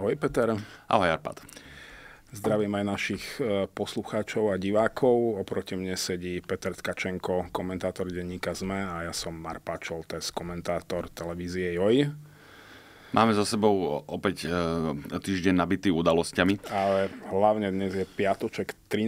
Ahoj Peter. Ahoj Arpad. Zdravím aj našich e, poslucháčov a divákov. Oproti mne sedí Peter Tkačenko, komentátor denníka ZME a ja som Marpa Čoltes, komentátor televízie JOJ. Máme za sebou opäť e, týždeň nabitý udalosťami. Ale hlavne dnes je piatoček 13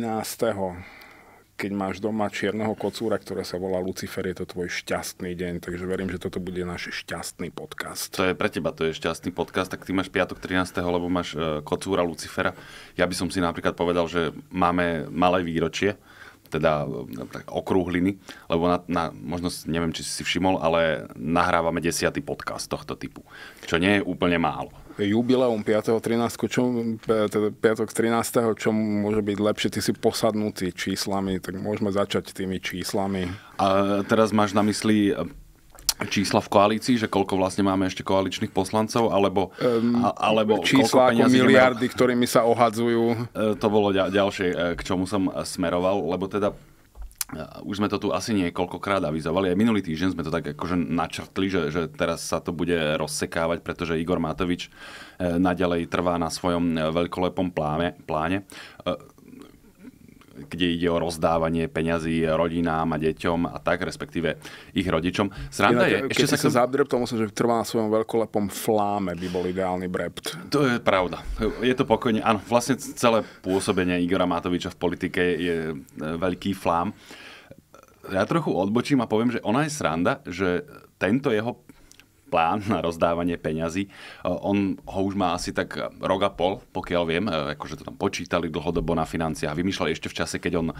keď máš doma čierneho kocúra, ktoré sa volá Lucifer, je to tvoj šťastný deň, takže verím, že toto bude náš šťastný podcast. To je pre teba, to je šťastný podcast, tak ty máš piatok 13., lebo máš e, kocúra Lucifera. Ja by som si napríklad povedal, že máme malé výročie, teda e, okrúhliny, lebo na, na, možno neviem, či si si všimol, ale nahrávame desiatý podcast tohto typu, čo nie je úplne málo jubileum 13. čo, e, teda 5. 13. čo môže byť lepšie, ty si posadnutý číslami, tak môžeme začať tými číslami. A teraz máš na mysli e, čísla v koalícii, že koľko vlastne máme ešte koaličných poslancov, alebo, um, alebo čísla ako miliardy, ktorými sa ohadzujú. E, to bolo ďalšie, k čomu som smeroval, lebo teda Eh, už sme to tu asi niekoľkokrát avizovali, aj minulý týždeň sme to tak akože načrtli, že, že teraz sa to bude rozsekávať, pretože Igor Matovič eh, naďalej trvá na svojom eh, veľkolepom pláne kde ide o rozdávanie peňazí rodinám a deťom a tak, respektíve ich rodičom. Sranda je, ešte sa chcem... to musím, že trvá na svojom veľkolepom fláme by bol ideálny brept. To je pravda. Je to pokojne, áno, vlastne celé pôsobenie Igora Matoviča v politike je e, veľký flám. Ja trochu odbočím a poviem, že ona je sranda, že tento jeho plán na rozdávanie peňazí. E, on ho už má asi tak rok a pol, pokiaľ viem, e, akože to tam počítali dlhodobo na financiách. Vymýšľali ešte v čase, keď on e,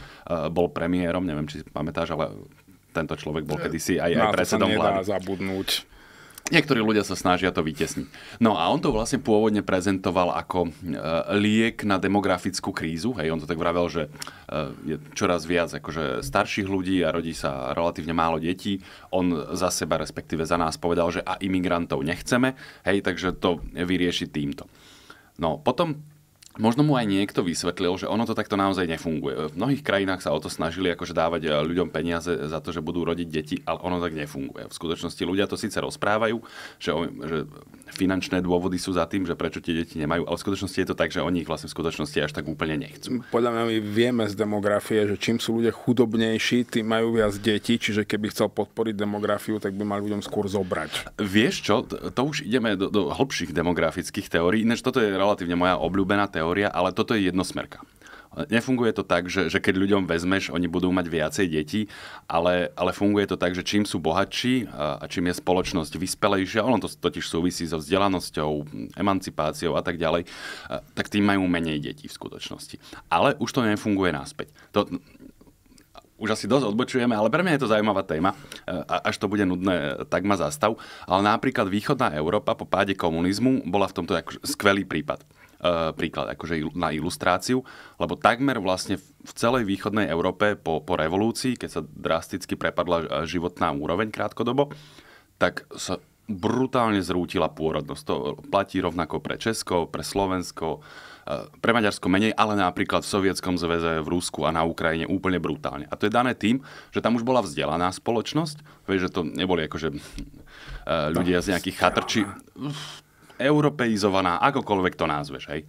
bol premiérom, neviem, či si pamätáš, ale tento človek bol kedysi aj, aj predsedom vlády. zabudnúť. Niektorí ľudia sa snažia to vytesniť. No a on to vlastne pôvodne prezentoval ako e, liek na demografickú krízu. Hej, on to tak vravel, že e, je čoraz viac akože starších ľudí a rodí sa relatívne málo detí. On za seba, respektíve za nás povedal, že a imigrantov nechceme. Hej, takže to vyrieši týmto. No potom Možno mu aj niekto vysvetlil, že ono to takto naozaj nefunguje. V mnohých krajinách sa o to snažili akože dávať e, ľuďom peniaze za to, že budú rodiť deti, ale ono tak nefunguje. V skutočnosti ľudia to síce rozprávajú, že, že finančné dôvody sú za tým, že prečo tie deti nemajú, ale v skutočnosti je to tak, že oni ich vlastne v skutočnosti až tak úplne nechcú. Podľa mňa my vieme z demografie, že čím sú ľudia chudobnejší, tým majú viac detí, čiže keby chcel podporiť demografiu, tak by mal ľuďom skôr zobrať. Vieš čo, to už ideme do, do hĺbších demografických teórií, než toto je relatívne moja obľúbená teória, ale toto je jednosmerka. Nefunguje to tak, že, že keď ľuďom vezmeš, oni budú mať viacej detí, ale, ale funguje to tak, že čím sú bohatší a, čím je spoločnosť vyspelejšia, ono to totiž súvisí so vzdelanosťou, emancipáciou a tak ďalej, tak tým majú menej detí v skutočnosti. Ale už to nefunguje naspäť. To, už asi dosť odbočujeme, ale pre mňa je to zaujímavá téma. Až to bude nudné, tak ma zastav. Ale napríklad východná Európa po páde komunizmu bola v tomto skvelý prípad Eh, príklad akože na ilustráciu, lebo takmer vlastne v celej východnej Európe po, po revolúcii, keď sa drasticky prepadla eh, životná úroveň krátkodobo, tak sa brutálne zrútila pôrodnosť. To platí rovnako pre Česko, pre Slovensko, eh, pre Maďarsko menej, ale napríklad v Sovietskom zväze, v Rusku a na Ukrajine úplne brutálne. A to je dané tým, že tam už bola vzdelaná spoločnosť, vieš, že to neboli akože ľudia z no, nejakých chatrčí europeizovaná, akokoľvek to názveš, hej.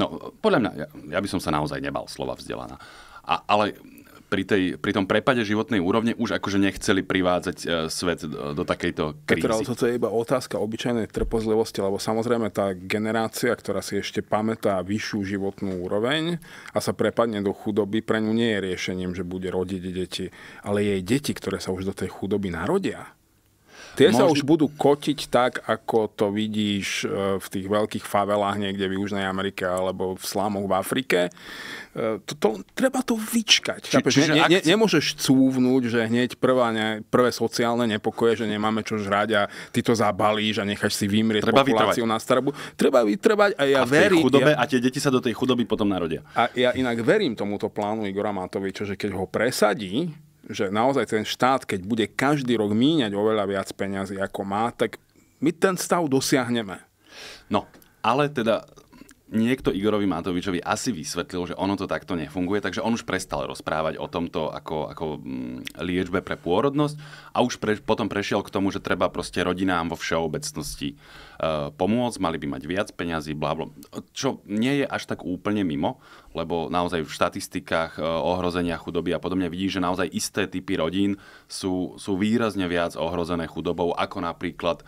No, podľa mňa, ja, ja by som sa naozaj nebal slova vzdelaná. A, ale pri, tej, pri tom prepade životnej úrovne už akože nechceli privádzať e, svet do, do takejto krízy. Petra, toto je iba otázka obyčajnej trpozlivosti, lebo samozrejme tá generácia, ktorá si ešte pamätá vyššiu životnú úroveň a sa prepadne do chudoby, pre ňu nie je riešením, že bude rodiť deti, ale jej deti, ktoré sa už do tej chudoby narodia, Tie možno... sa už budú kotiť tak, ako to vidíš e, v tých veľkých favelách niekde v Južnej Amerike alebo v slámoch v Afrike. E, to, to, treba to vyčkať. Či, čiže ne, ne, nemôžeš cúvnuť, že hneď prvá ne, prvé sociálne nepokoje, že nemáme čo žrať a ty to zabalíš a necháš si vymrieť treba populáciu vytrvať. na starobu. Treba vytrvať a ja a verím... Chudobe, ja... A tie deti sa do tej chudoby potom narodia. A ja inak verím tomuto plánu Igora Matoviča, že keď ho presadí, že naozaj ten štát, keď bude každý rok míňať oveľa viac peňazí, ako má, tak my ten stav dosiahneme. No, ale teda niekto Igorovi Matovičovi asi vysvetlil, že ono to takto nefunguje, takže on už prestal rozprávať o tomto ako, ako mm, liečbe pre pôrodnosť a už pre, potom prešiel k tomu, že treba proste rodinám vo všeobecnosti uh, pomôcť, mali by mať viac peňazí, blablo. čo nie je až tak úplne mimo, lebo naozaj v štatistikách e, ohrozenia chudoby a podobne vidí, že naozaj isté typy rodín sú, sú výrazne viac ohrozené chudobou, ako napríklad e,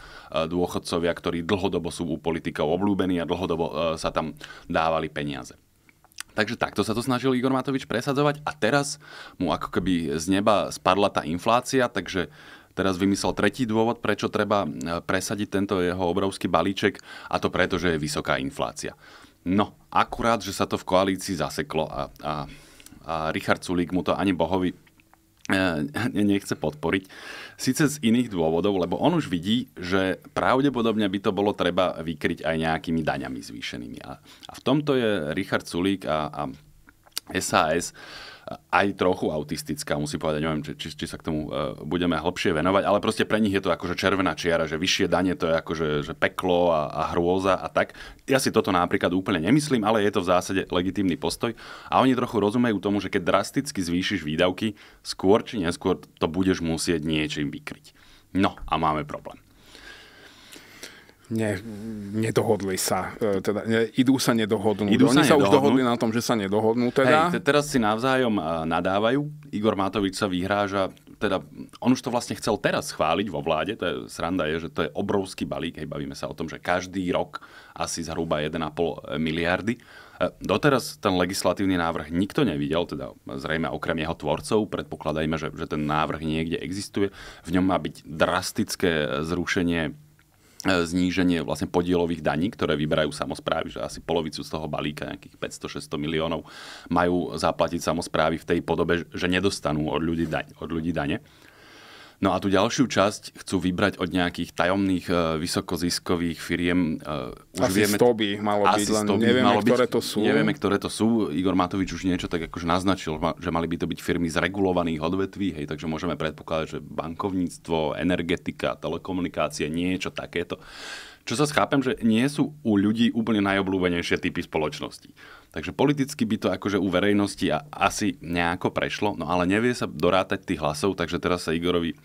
dôchodcovia, ktorí dlhodobo sú u politikov obľúbení a dlhodobo e, sa tam dávali peniaze. Takže takto sa to snažil Igor Matovič presadzovať a teraz mu ako keby z neba spadla tá inflácia, takže teraz vymyslel tretí dôvod, prečo treba presadiť tento jeho obrovský balíček a to preto, že je vysoká inflácia. No, akurát, že sa to v koalícii zaseklo a, a, a Richard Sulík mu to ani bohovi e, nechce podporiť. Sice z iných dôvodov, lebo on už vidí, že pravdepodobne by to bolo treba vykryť aj nejakými daňami zvýšenými. A, a v tomto je Richard Sulík a, a SAS aj trochu autistická, musím povedať, neviem, či, či, či sa k tomu uh, budeme hlbšie venovať, ale proste pre nich je to akože červená čiara, že vyššie danie to je akože že peklo a, a hrôza a tak. Ja si toto napríklad úplne nemyslím, ale je to v zásade legitímny postoj a oni trochu rozumejú tomu, že keď drasticky zvýšiš výdavky, skôr či neskôr to budeš musieť niečím vykryť. No a máme problém ne, nedohodli sa, e, teda ne, idú sa nedohodnúť. Idú sa Oni nedohodnú. sa už dohodli na tom, že sa nedohodnú. Teda. Hej, te, teraz si navzájom e, nadávajú. Igor Matovič sa vyhráža, teda on už to vlastne chcel teraz chváliť vo vláde, to je, sranda je, že to je obrovský balík, hej, bavíme sa o tom, že každý rok asi zhruba 1,5 miliardy. E, doteraz ten legislatívny návrh nikto nevidel, teda zrejme okrem jeho tvorcov, predpokladajme, že, že ten návrh niekde existuje. V ňom má byť drastické zrušenie E, zníženie vlastne podielových daní, ktoré vyberajú samozprávy, že asi polovicu z toho balíka, nejakých 500-600 miliónov, majú zaplatiť samozprávy v tej podobe, že nedostanú od ľudí, daň, od ľudí dane. No a tú ďalšiu časť chcú vybrať od nejakých tajomných e, vysokoziskových firiem. E, už asi vieme, 100 by ich malo byť, len nevieme, malo byť, ktoré to sú. Nevieme, ktoré to sú. Igor Matovič už niečo tak akože naznačil, že mali by to byť firmy z regulovaných odvetví, hej, takže môžeme predpokladať, že bankovníctvo, energetika, telekomunikácie, niečo takéto. Čo sa schápem, že nie sú u ľudí úplne najobľúbenejšie typy spoločnosti. Takže politicky by to akože u verejnosti asi nejako prešlo, no ale nevie sa dorátať tých hlasov, takže teraz sa Igorovi, eh,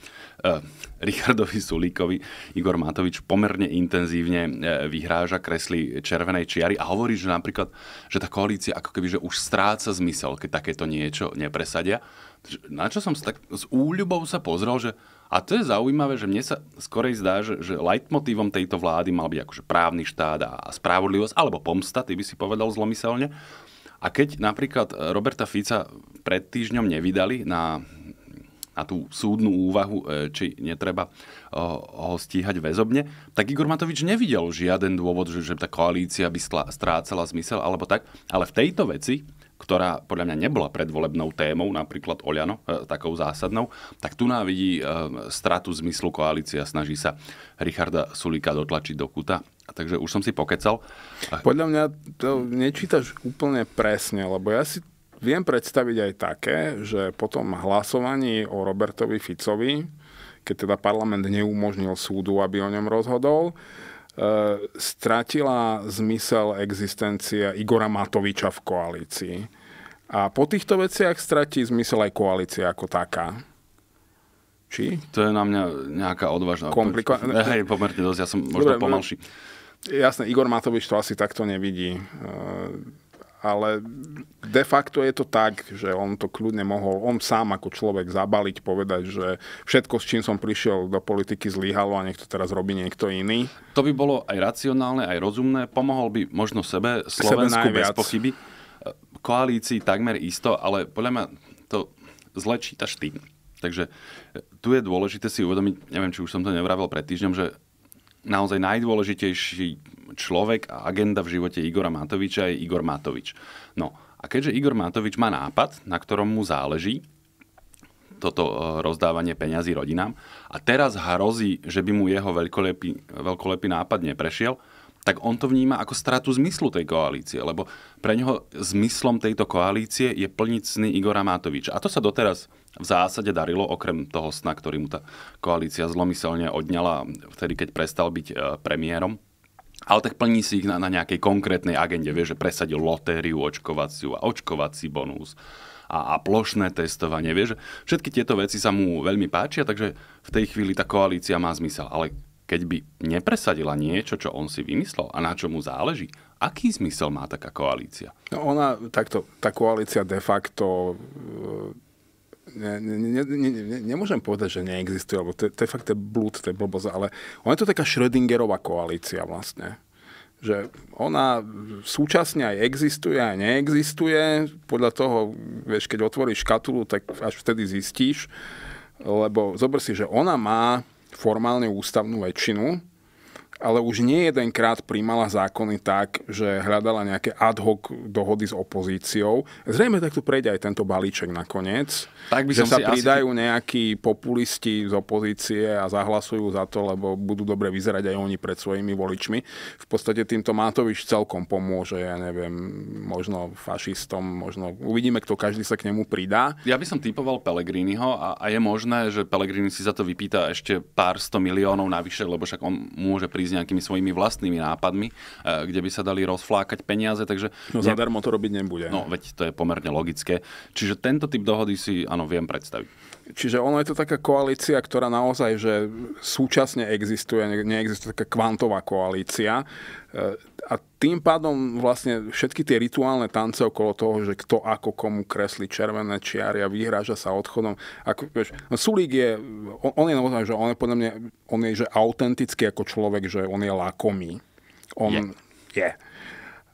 Richardovi Sulíkovi, Igor Matovič pomerne intenzívne eh, vyhráža kresly červenej čiary a hovorí, že napríklad, že tá koalícia ako keby že už stráca zmysel, keď takéto niečo nepresadia. Na čo som tak s úľubou sa pozrel, že a to je zaujímavé, že mne sa skorej zdá, že, že leitmotívom tejto vlády mal byť akože právny štát a spravodlivosť, alebo pomsta, ty by si povedal zlomyselne. A keď napríklad Roberta Fica pred týždňom nevydali na, na tú súdnu úvahu, e, či netreba e, ho stíhať väzobne, tak Igor Matovič nevidel žiaden dôvod, že, že tá koalícia by strácala zmysel alebo tak. Ale v tejto veci ktorá podľa mňa nebola predvolebnou témou, napríklad Oľano, e, takou zásadnou, tak tu nám vidí e, stratu zmyslu koalícia, snaží sa Richarda Sulíka dotlačiť do kuta. Takže už som si pokecal. Podľa mňa to nečítaš úplne presne, lebo ja si viem predstaviť aj také, že potom hlasovaní o Robertovi Ficovi, keď teda parlament neumožnil súdu, aby o ňom rozhodol, e, stratila zmysel existencia Igora Matoviča v koalícii. A po týchto veciach stratí zmysel aj koalícia ako taká. Či? To je na mňa nejaká odvážna... Komplikovaná... Hej, pomerne dosť, ja som možno Dobre, pomalší. Jasné, Igor Matovič to asi takto nevidí. E, ale de facto je to tak, že on to kľudne mohol on sám ako človek zabaliť, povedať, že všetko, s čím som prišiel do politiky, zlyhalo a nech to teraz robí niekto iný. To by bolo aj racionálne, aj rozumné. Pomohol by možno sebe, Slovensku sebe bez pochyby koalícii takmer isto, ale podľa mňa to zle čítaš ty. Takže e, tu je dôležité si uvedomiť, neviem, či už som to nevravil pred týždňom, že naozaj najdôležitejší človek a agenda v živote Igora Matoviča je Igor Matovič. No a keďže Igor Matovič má nápad, na ktorom mu záleží, toto e, rozdávanie peňazí rodinám. A teraz hrozí, že by mu jeho veľkolepý, veľkolepý nápad neprešiel, tak on to vníma ako stratu zmyslu tej koalície, lebo pre neho zmyslom tejto koalície je plniť sny Igora Matoviča. A to sa doteraz v zásade darilo, okrem toho sna, ktorý mu tá koalícia zlomyselne odňala vtedy, keď prestal byť e, premiérom. Ale tak plní si ich na, na nejakej konkrétnej agende. Vie, že presadil lotériu očkovaciu a očkovací bonus a, a plošné testovanie. Vie, že všetky tieto veci sa mu veľmi páčia, takže v tej chvíli tá koalícia má zmysel. Ale keď by nepresadila niečo, čo on si vymyslel a na čo mu záleží, aký zmysel má taká koalícia? No ona, takto, tá koalícia de facto ne, ne, ne, ne, nemôžem povedať, že neexistuje, lebo to, to je fakt to je blúd, to je blboza, ale ona je to taká Schrödingerová koalícia vlastne že ona súčasne aj existuje, aj neexistuje. Podľa toho, vieš, keď otvoríš škatulu, tak až vtedy zistíš. Lebo zober si, že ona má formálne ústavnú väčšinu, ale už nie jedenkrát príjmala zákony tak, že hľadala nejaké ad hoc dohody s opozíciou. Zrejme takto prejde aj tento balíček nakoniec. Tak by že som sa si pridajú asi... nejakí populisti z opozície a zahlasujú za to, lebo budú dobre vyzerať aj oni pred svojimi voličmi. V podstate týmto Matovič celkom pomôže, ja neviem, možno fašistom, možno uvidíme, kto každý sa k nemu pridá. Ja by som typoval Pelegriniho a, a je možné, že Pelegrini si za to vypýta ešte pár sto miliónov navyše, lebo však on môže prísť s nejakými svojimi vlastnými nápadmi, e, kde by sa dali rozflákať peniaze. Takže no zadarmo to robiť nebude. No veď to je pomerne logické. Čiže tento typ dohody si áno, viem predstaviť. Čiže ono je to taká koalícia, ktorá naozaj, že súčasne existuje, neexistuje taká kvantová koalícia a tým pádom vlastne všetky tie rituálne tance okolo toho, že kto ako komu kresli červené čiary a vyhráža sa odchodom. Ako, vieš, Sulík je, on, on je naozaj, že on je podľa mňa, on je že autentický ako človek, že on je lákomý. On je. Yeah.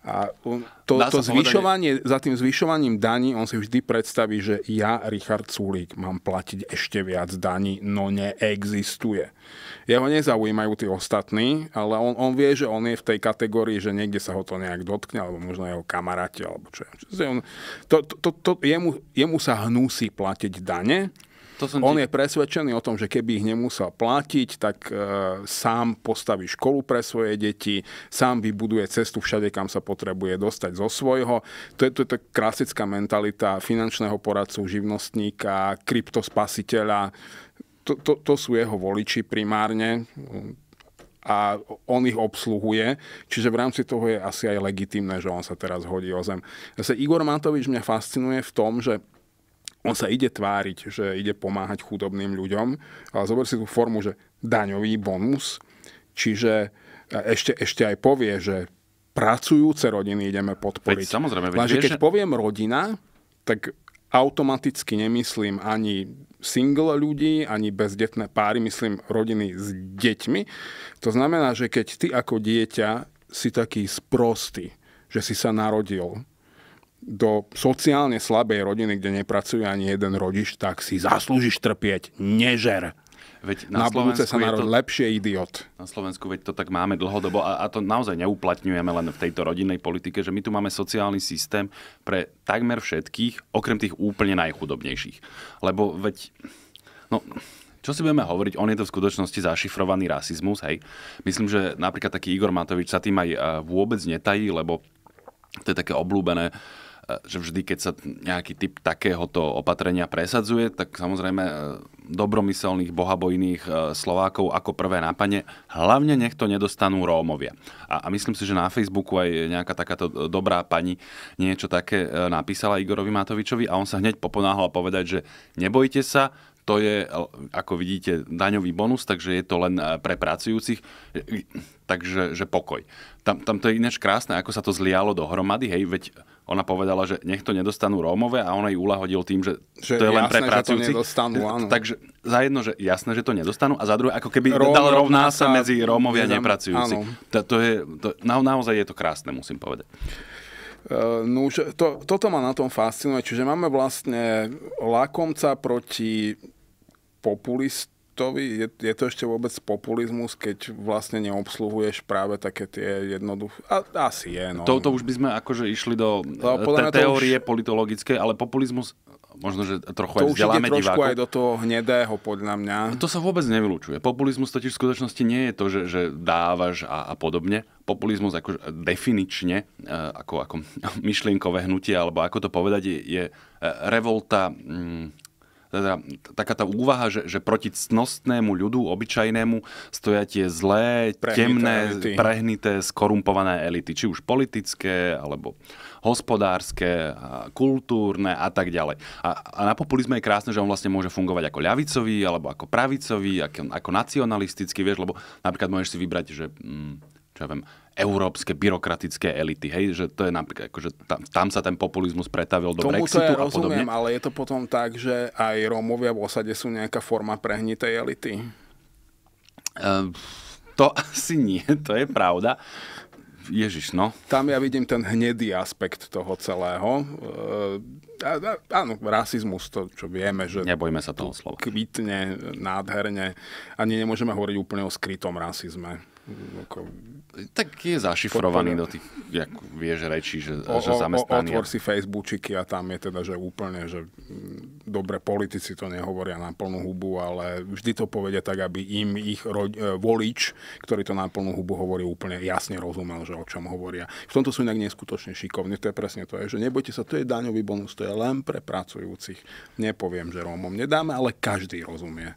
A on, to, to zvyšovanie, povedať... za tým zvyšovaním daní, on si vždy predstaví, že ja, Richard Sulík, mám platiť ešte viac daní, no neexistuje. Jeho nezaujímajú tí ostatní, ale on, on vie, že on je v tej kategórii, že niekde sa ho to nejak dotkne, alebo možno jeho kamaráti, alebo čo. čo on, to, to, to, to, jemu, jemu sa hnúsi platiť dane, to som On ti... je presvedčený o tom, že keby ich nemusel platiť, tak e, sám postaví školu pre svoje deti, sám vybuduje cestu všade, kam sa potrebuje dostať zo svojho. To je, to je to klasická mentalita finančného poradcu, živnostníka, kryptospasiteľa. To, to, to sú jeho voliči primárne a on ich obsluhuje. Čiže v rámci toho je asi aj legitimné, že on sa teraz hodí o zem. Zase Igor Matovič mňa fascinuje v tom, že on sa ide tváriť, že ide pomáhať chudobným ľuďom, ale zober si tú formu, že daňový bonus, čiže e, ešte, ešte aj povie, že pracujúce rodiny ideme podporiť. Veď samozrejme, veď Lenže keď že... poviem rodina, tak automaticky nemyslím ani single ľudí, ani bezdetné páry, myslím rodiny s deťmi. To znamená, že keď ty ako dieťa si taký sprostý, že si sa narodil, do sociálne slabej rodiny, kde nepracuje ani jeden rodič, tak si zaslúžiš trpieť. Nežer. Veď na, na budúce sa narod to, lepšie idiot. Na Slovensku veď to tak máme dlhodobo a, a to naozaj neuplatňujeme len v tejto rodinnej politike, že my tu máme sociálny systém pre takmer všetkých, okrem tých úplne najchudobnejších. Lebo veď... No, čo si budeme hovoriť, on je to v skutočnosti zašifrovaný rasizmus, hej. Myslím, že napríklad taký Igor Matovič sa tým aj e, vôbec netají, lebo to je také oblúbené uh, E, že vždy, keď sa nejaký typ takéhoto opatrenia presadzuje, tak samozrejme e, dobromyselných, bohabojných e, Slovákov ako prvé nápadne, hlavne nech to nedostanú Rómovia. A, a myslím si, že na Facebooku aj nejaká takáto dobrá pani niečo také napísala Igorovi Matovičovi a on sa hneď poponáhal povedať, že nebojte sa, to je, ako vidíte, daňový bonus, takže je to len e, pre pracujúcich, e, takže že pokoj. Tam, tam to je ináč krásne, ako sa to zlialo dohromady, hej, veď ona povedala, že nech to nedostanú Rómové a ona ju uľahodil tým, že, že to je jasné, len pre pracujúcich. E, takže za jedno, že jasné, že to nedostanú a za druhé, ako keby Róm, dal rovná sa medzi Rómovia a nepracujúci. To, to je, to, na, naozaj je to krásne, musím povedať. No to, toto ma na tom fascinuje, čiže máme vlastne lakomca proti populistovi, je, je to ešte vôbec populizmus, keď vlastne neobsluhuješ práve také tie jednoduché... A, asi je, no. Touto už by sme akože išli do no, te, teórie už... politologické, ale populizmus možno, že trochu to aj vzdeláme trošku diváku. aj do toho hnedého, podľa mňa. To sa vôbec nevylučuje. Populizmus totiž v skutočnosti nie je to, že, že dávaš a, a podobne. Populizmus ako definične, eh, ako, ako myšlienkové hnutie, alebo ako to povedať, je, je eh, revolta... Mm, teda, taká tá úvaha, že, že proti cnostnému ľudu, obyčajnému, stoja tie zlé, prehnité temné, elity. prehnité, skorumpované elity, či už politické, alebo hospodárske, kultúrne a tak ďalej. A, a na populizme je krásne, že on vlastne môže fungovať ako ľavicový, alebo ako pravicový, ako, ako nacionalistický, vieš, lebo napríklad môžeš si vybrať, že... Hm, čo ja viem, európske byrokratické elity. Hej, že to je napríklad, akože tam, tam sa ten populizmus pretavil do Tomu Brexitu ja a rozumiem, podobne. ale je to potom tak, že aj Rómovia v osade sú nejaká forma prehnitej elity. Uh, to asi nie, to je pravda. Ježiš, no. Tam ja vidím ten hnedý aspekt toho celého. E, a, áno, rasizmus, to čo vieme, že... Nebojme sa toho slova. Kvitne, nádherne. Ani nemôžeme hovoriť úplne o skrytom rasizme. Ako... Tak je zašifrovaný do tých, jak vieš, rečí, že, o, že zamestnaný. Otvor si Facebookiky a tam je teda, že úplne, že mm, dobre, politici to nehovoria na plnú hubu, ale vždy to povedia tak, aby im ich ro- e, volič, ktorý to na plnú hubu hovorí, úplne jasne rozumel, že o čom hovoria. V tomto sú inak neskutočne šikovní. To je presne to, je, že nebojte sa, to je daňový bonus, to je len pre pracujúcich. Nepoviem, že Rómom nedáme, ale každý rozumie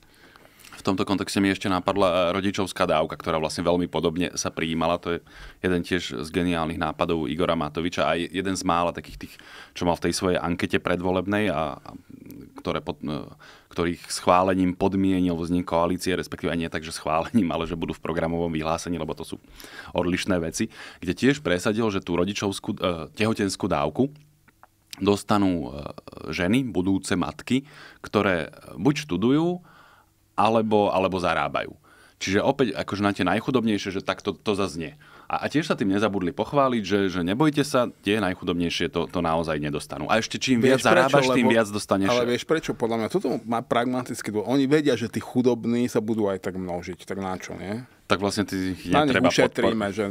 tomto kontexte mi ešte napadla eh, rodičovská dávka, ktorá vlastne veľmi podobne sa prijímala. To je jeden tiež z geniálnych nápadov Igora Matoviča a jeden z mála takých tých, čo mal v tej svojej ankete predvolebnej a, a ktoré pod, eh, ktorých schválením podmienil vznik koalície, respektíve nie tak, že schválením, ale že budú v programovom vyhlásení, lebo to sú odlišné veci, kde tiež presadil, že tú rodičovskú e, tehotenskú dávku dostanú ženy, budúce matky, ktoré buď študujú, alebo, alebo zarábajú. Čiže opäť akože na tie najchudobnejšie, že takto to, to zaznie. A, a tiež sa tým nezabudli pochváliť, že, že nebojte sa, tie najchudobnejšie to, to naozaj nedostanú. A ešte čím vieš viac zarábaš, prečo, tým viac dostaneš. Ale vieš prečo? Podľa mňa toto má pragmatický dôvod. Oni vedia, že tí chudobní sa budú aj tak množiť. Tak na čo, nie? Tak vlastne ty ich na nich ušetríme, podpor- že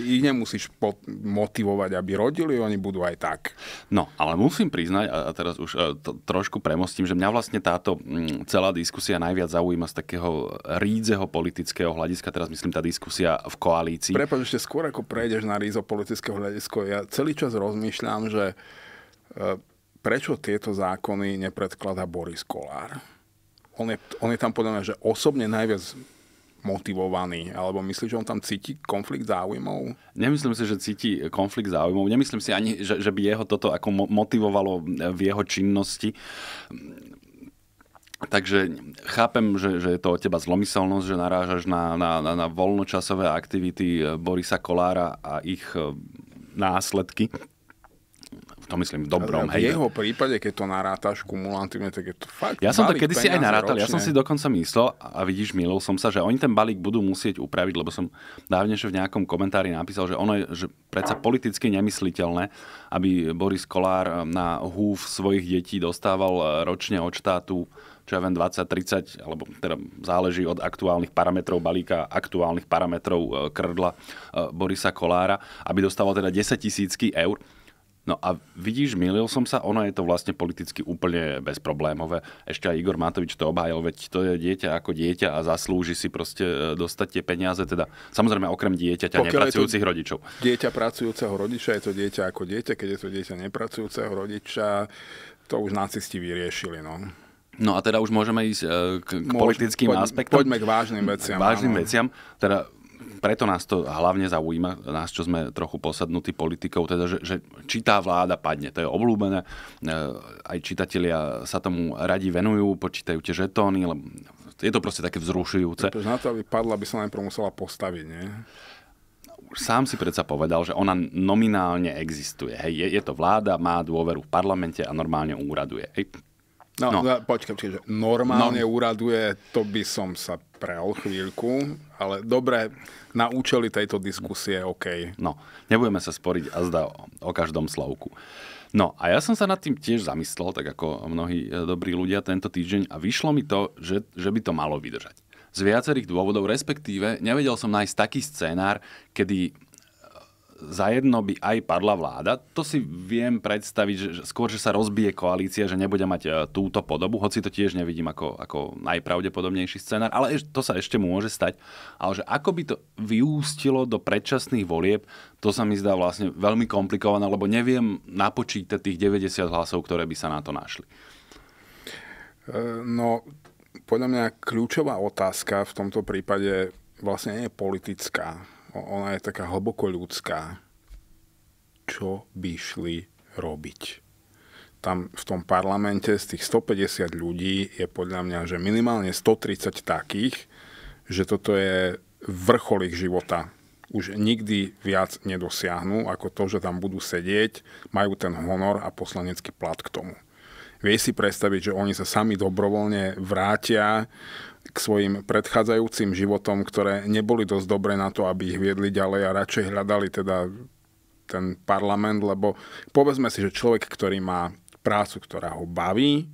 ich nemusíš motivovať, aby rodili, oni budú aj tak. No, ale musím priznať, a teraz už e, to, trošku premostím, že mňa vlastne táto mm, celá diskusia najviac zaujíma z takého rídzeho politického hľadiska, teraz myslím tá diskusia v koalícii. Prepač, ešte skôr ako prejdeš na rízo politického hľadisko, ja celý čas rozmýšľam, že e, prečo tieto zákony nepredkladá Boris Kolár? On je, on je tam podľa mňa, že osobne najviac motivovaný? Alebo myslíš, že on tam cíti konflikt záujmov? Nemyslím si, že cíti konflikt záujmov. Nemyslím si ani, že, že by jeho toto ako motivovalo v jeho činnosti. Takže chápem, že, že je to od teba zlomyselnosť, že narážaš na, na, na, na voľnočasové aktivity eh, Borisa Kolára a ich eh, následky to myslím v dobrom. Ale V jeho prípade, keď to narátaš kumulantívne, tak je to fakt Ja som to kedysi aj narátal, ročne. ja som si dokonca myslel, a vidíš, milil som sa, že oni ten balík budú musieť upraviť, lebo som dávnejšie v nejakom komentári napísal, že ono je že predsa politicky nemysliteľné, aby Boris Kolár ehm, na húf svojich detí dostával e, ročne od štátu čo ja viem, 20, 30, alebo teda záleží od aktuálnych parametrov balíka, aktuálnych parametrov e, krdla e, Borisa Kolára, aby dostával teda 10 tisícky eur. No a vidíš, milil som sa, ono je to vlastne politicky úplne bezproblémové. Ešte aj Igor Matovič to obhájil, veď to je dieťa ako dieťa a zaslúži si proste e, dostať tie peniaze, teda samozrejme okrem dieťaťa Pokiaľ nepracujúcich rodičov. Dieťa pracujúceho rodiča je to dieťa ako dieťa, keď je to dieťa nepracujúceho rodiča, to už nacisti vyriešili. No. No a teda už môžeme ísť e, k, k Môž, politickým poď, aspektom. Poďme k vážnym veciam. vážnym áno. veciam. Teda preto nás to hlavne zaujíma, nás, čo sme trochu posadnutí politikou, teda, že, že či tá vláda padne. To je obľúbené. E, aj čitatelia sa tomu radi venujú, počítajú tie žetóny, lebo je to proste také vzrušujúce. na to, aby padla, by sa najprv musela postaviť, nie? sám si predsa povedal, že ona nominálne existuje. Hej, je, je to vláda, má dôveru v parlamente a normálne úraduje. Hej. No, no. no počkaj, počkaj, že normálne no. úraduje, to by som sa prel chvíľku ale dobre, na účely tejto diskusie, OK. No, nebudeme sa sporiť a zdá o každom slovku. No a ja som sa nad tým tiež zamyslel, tak ako mnohí e, dobrí ľudia tento týždeň a vyšlo mi to, že, že by to malo vydržať. Z viacerých dôvodov, respektíve nevedel som nájsť taký scenár, kedy zajedno by aj padla vláda. To si viem predstaviť, že skôr, že sa rozbije koalícia, že nebude mať e, túto podobu, hoci to tiež nevidím ako, ako najpravdepodobnejší scenár, ale to sa ešte môže stať. Ale že ako by to vyústilo do predčasných volieb, to sa mi zdá vlastne veľmi komplikované, lebo neviem napočítať tých 90 hlasov, ktoré by sa na to našli. E, no, podľa mňa kľúčová otázka v tomto prípade vlastne nie je politická ona je taká hlboko ľudská. Čo by šli robiť? Tam v tom parlamente z tých 150 ľudí je podľa mňa, že minimálne 130 takých, že toto je vrchol ich života. Už nikdy viac nedosiahnu ako to, že tam budú sedieť, majú ten honor a poslanecký plat k tomu vie si predstaviť, že oni sa sami dobrovoľne vrátia k svojim predchádzajúcim životom, ktoré neboli dosť dobré na to, aby ich viedli ďalej a radšej hľadali teda ten parlament, lebo povedzme si, že človek, ktorý má prácu, ktorá ho baví,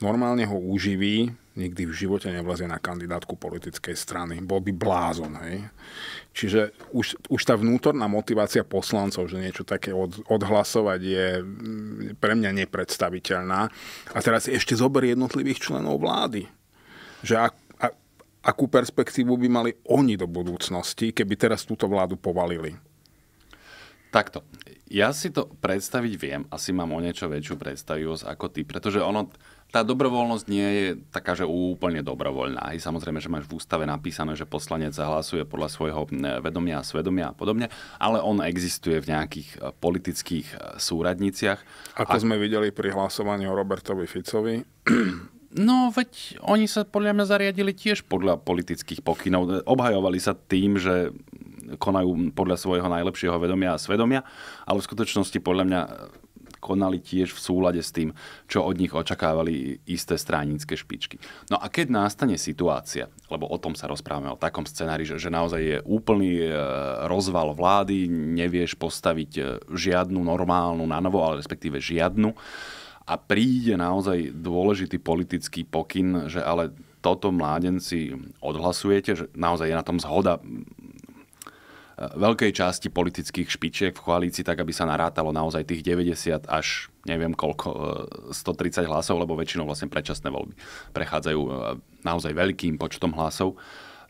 normálne ho uživí, nikdy v živote nevlezie na kandidátku politickej strany. Bol by blázon, hej. Čiže už, už tá vnútorná motivácia poslancov, že niečo také od, odhlasovať je mm, pre mňa nepredstaviteľná. A teraz ešte zober jednotlivých členov vlády. Že ak, a, akú perspektívu by mali oni do budúcnosti, keby teraz túto vládu povalili? Takto. Ja si to predstaviť viem. Asi mám o niečo väčšiu predstavivosť ako ty, pretože ono tá dobrovoľnosť nie je taká, že úplne dobrovoľná. Aj samozrejme, že máš v ústave napísané, že poslanec zahlasuje podľa svojho vedomia a svedomia a podobne, ale on existuje v nejakých e, politických e, súradniciach. Ako a... sme videli pri hlasovaní o Robertovi Ficovi, No, veď oni sa podľa mňa zariadili tiež podľa politických pokynov. Obhajovali sa tým, že konajú podľa svojho najlepšieho vedomia a svedomia, ale v skutočnosti podľa mňa konali tiež v súlade s tým, čo od nich očakávali isté stránické špičky. No a keď nastane situácia, lebo o tom sa rozprávame, o takom scenári, že, že naozaj je úplný e, rozval vlády, nevieš postaviť e, žiadnu normálnu na novo, ale respektíve žiadnu, a príde naozaj dôležitý politický pokyn, že ale toto mládenci odhlasujete, že naozaj je na tom zhoda veľkej časti politických špičiek v koalícii, tak aby sa narátalo naozaj tých 90 až neviem koľko, 130 e, hlasov, lebo väčšinou vlastne predčasné voľby prechádzajú e, naozaj veľkým počtom hlasov,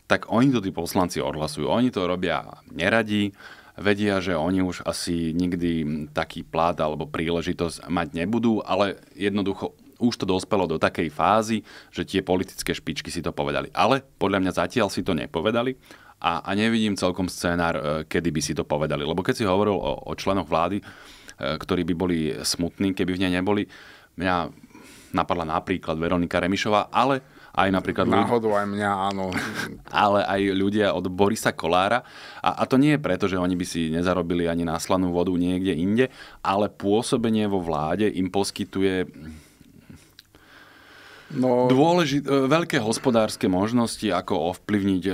tak oni to tí poslanci odhlasujú. Oni to robia neradi, vedia, že oni už asi nikdy taký plát alebo príležitosť mať nebudú, ale jednoducho už to dospelo do takej fázy, že tie politické špičky si to povedali. Ale podľa mňa zatiaľ si to nepovedali a, a nevidím celkom scenár, e, kedy by si to povedali. Lebo keď si hovoril o, o členoch vlády, e, ktorí by boli smutní, keby v nej neboli, mňa napadla napríklad Veronika Remišová, ale aj napríklad... Náhodou ľudia, aj mňa, áno. Ale aj ľudia od Borisa Kolára. A, a to nie je preto, že oni by si nezarobili ani náslanú vodu niekde inde, ale pôsobenie vo vláde im poskytuje No... Dôležit, e, veľké hospodárske možnosti, ako ovplyvniť e,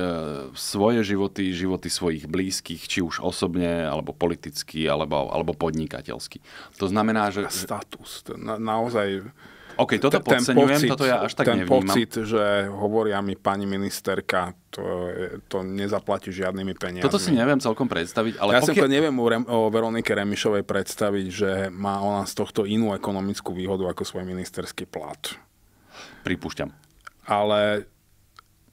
svoje životy, životy svojich blízkych, či už osobne, alebo politicky, alebo, alebo podnikateľsky. To znamená, že... A status, to na, naozaj... OK, toto ten podceňujem, pocit, toto ja až tak ten nevnímam. pocit, že hovoria mi pani ministerka, to, to nezaplatí žiadnymi peniazmi. Toto si neviem celkom predstaviť. Ale ja pokia... si to neviem o, Rem, o Veronike Remišovej predstaviť, že má ona z tohto inú ekonomickú výhodu ako svoj ministerský plat. Pripúšťam. Ale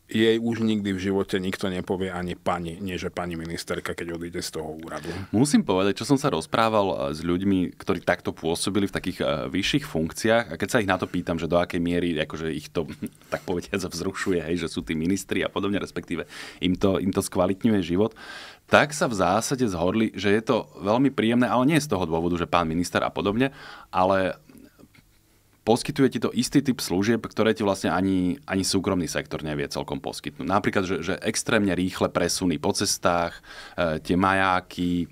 jej už nikdy v živote nikto nepovie ani pani, nie že pani ministerka, keď odíde z toho úradu. Musím povedať, čo som sa rozprával eh, s ľuďmi, ktorí takto pôsobili v takých eh, vyšších funkciách a keď sa ich na to pýtam, že do akej miery akože ich to tak povediať vzrušuje, hej, že sú tí ministri a podobne, respektíve im to, im to skvalitňuje život, tak sa v zásade zhodli, že je to veľmi príjemné, ale nie z toho dôvodu, že pán minister a podobne, ale poskytuje ti to istý typ služieb, ktoré ti vlastne ani, ani súkromný sektor nevie celkom poskytnúť. Napríklad, že, že extrémne rýchle presuny po cestách, e, tie majáky, e,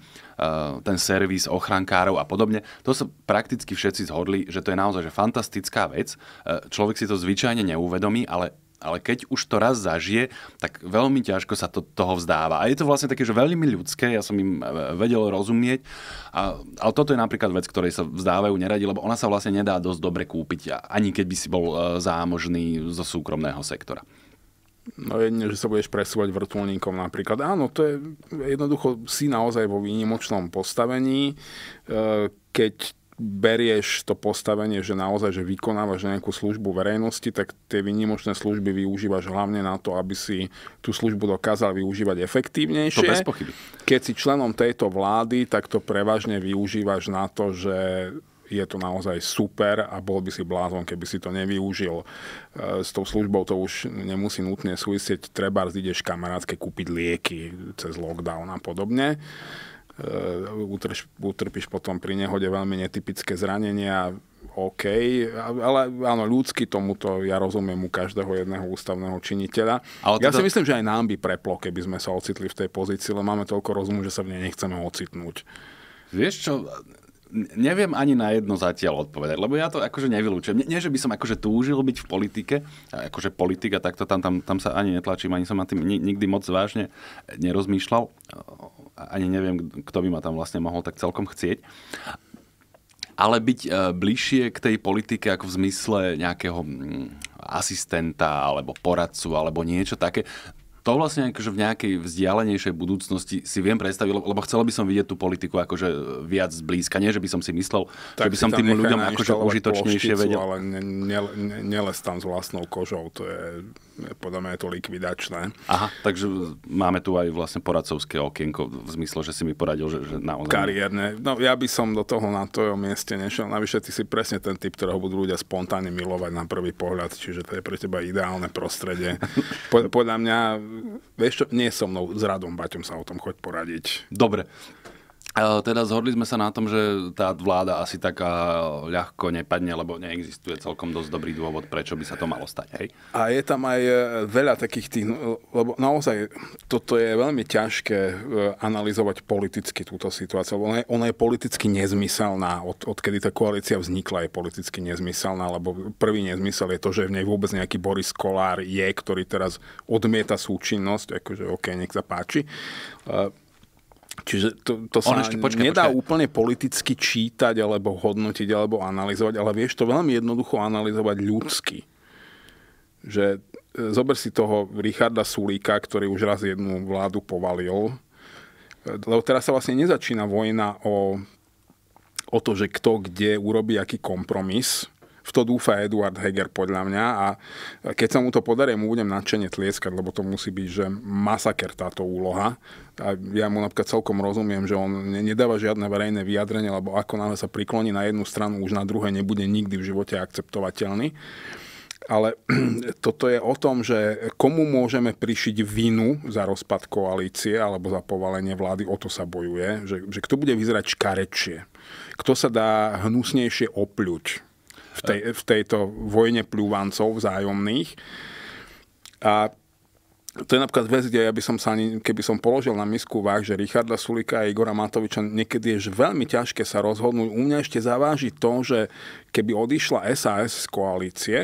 ten servis ochrankárov a podobne. To sa prakticky všetci zhodli, že to je naozaj že fantastická vec. E, človek si to zvyčajne neuvedomí, ale ale keď už to raz zažije, tak veľmi ťažko sa to, toho vzdáva. A je to vlastne také, že veľmi ľudské, ja som im e, vedel rozumieť, a, ale toto je napríklad vec, ktorej sa vzdávajú neradi, lebo ona sa vlastne nedá dosť dobre kúpiť, ani keď by si bol e, zámožný zo súkromného sektora. No jedine, že sa budeš presúvať vrtulníkom napríklad. Áno, to je jednoducho, si naozaj vo výnimočnom postavení, e, keď berieš to postavenie, že naozaj, že vykonávaš nejakú službu verejnosti, tak tie vynimočné služby využívaš hlavne na to, aby si tú službu dokázal využívať efektívnejšie. To bez pochyby. Keď si členom tejto vlády, tak to prevažne využívaš na to, že je to naozaj super a bol by si blázon, keby si to nevyužil. E, s tou službou to už nemusí nutne súvisieť. Treba ideš kamarátske kúpiť lieky cez lockdown a podobne. E, utrpíš, utrpíš potom pri nehode veľmi netypické zranenia, OK, ale áno, ľudsky tomuto ja rozumiem u každého jedného ústavného činiteľa. Ale teda... Ja si myslím, že aj nám by preplo, keby sme sa ocitli v tej pozícii, lebo máme toľko rozumu, že sa v nej nechceme ocitnúť. Vieš čo, neviem ani na jedno zatiaľ odpovedať, lebo ja to akože nevylúčujem. Nie, že by som akože túžil byť v politike, akože politika, takto tam, tam, tam sa ani netlačím, ani som na tým nikdy moc vážne nerozmýšľal. Ani neviem, kto by ma tam vlastne mohol tak celkom chcieť. Ale byť e, bližšie k tej politike ako v zmysle nejakého mm, asistenta alebo poradcu alebo niečo také, to vlastne akože v nejakej vzdialenejšej budúcnosti si viem predstaviť, lebo chcel by som vidieť tú politiku akože viac zblízka. Nie, že by som si myslel, tak že by som tým ľuďom akože užitočnejšie vedel. Ale ne, ne, ne, neles tam s vlastnou kožou, to je podľa mňa je to likvidačné. Aha, takže máme tu aj vlastne poradcovské okienko v zmysle, že si mi poradil, že, že naozaj... Kariérne. No ja by som do toho na tvojom mieste nešiel. Navyše ty si presne ten typ, ktorého budú ľudia spontánne milovať na prvý pohľad, čiže to je pre teba ideálne prostredie. Po, podľa mňa vieš čo, nie so mnou, s Radom Baťom sa o tom choď poradiť. Dobre, E, teda zhodli sme sa na tom, že tá vláda asi taká ľahko nepadne, lebo neexistuje celkom dosť dobrý dôvod, prečo by sa to malo stať. Hej? A je tam aj e, veľa takých tých, no, lebo naozaj toto je veľmi ťažké e, analyzovať politicky túto situáciu, lebo ona je, ona je politicky nezmyselná. Od, odkedy tá koalícia vznikla, je politicky nezmyselná, lebo prvý nezmysel je to, že v nej vôbec nejaký Boris Kolár je, ktorý teraz odmieta súčinnosť, akože OK, nech sa páči Čiže to, to sa ešte, počkaj, nedá počkaj. úplne politicky čítať, alebo hodnotiť, alebo analyzovať, ale vieš to veľmi jednoducho analyzovať ľudsky. Že e, zober si toho Richarda Sulíka, ktorý už raz jednu vládu povalil, e, lebo teraz sa vlastne nezačína vojna o, o to, že kto kde urobí aký kompromis, v to dúfa Eduard Heger podľa mňa a keď sa mu to podarí, mu budem nadšene tlieskať, lebo to musí byť, že masaker táto úloha. A ja mu napríklad celkom rozumiem, že on nedáva žiadne verejné vyjadrenie, lebo ako náhle sa prikloní na jednu stranu, už na druhé nebude nikdy v živote akceptovateľný ale toto je o tom, že komu môžeme prišiť vinu za rozpad koalície alebo za povalenie vlády, o to sa bojuje, že, že kto bude vyzerať škarečie, kto sa dá hnusnejšie opľuť, v, tej, v tejto vojne plúvancov vzájomných. A to je napríklad vec, kde ja by som sa ani, keby som položil na misku váh, že Richarda Sulika a Igora Matoviča niekedy je veľmi ťažké sa rozhodnúť. U mňa ešte zaváži to, že keby odišla SAS z koalície,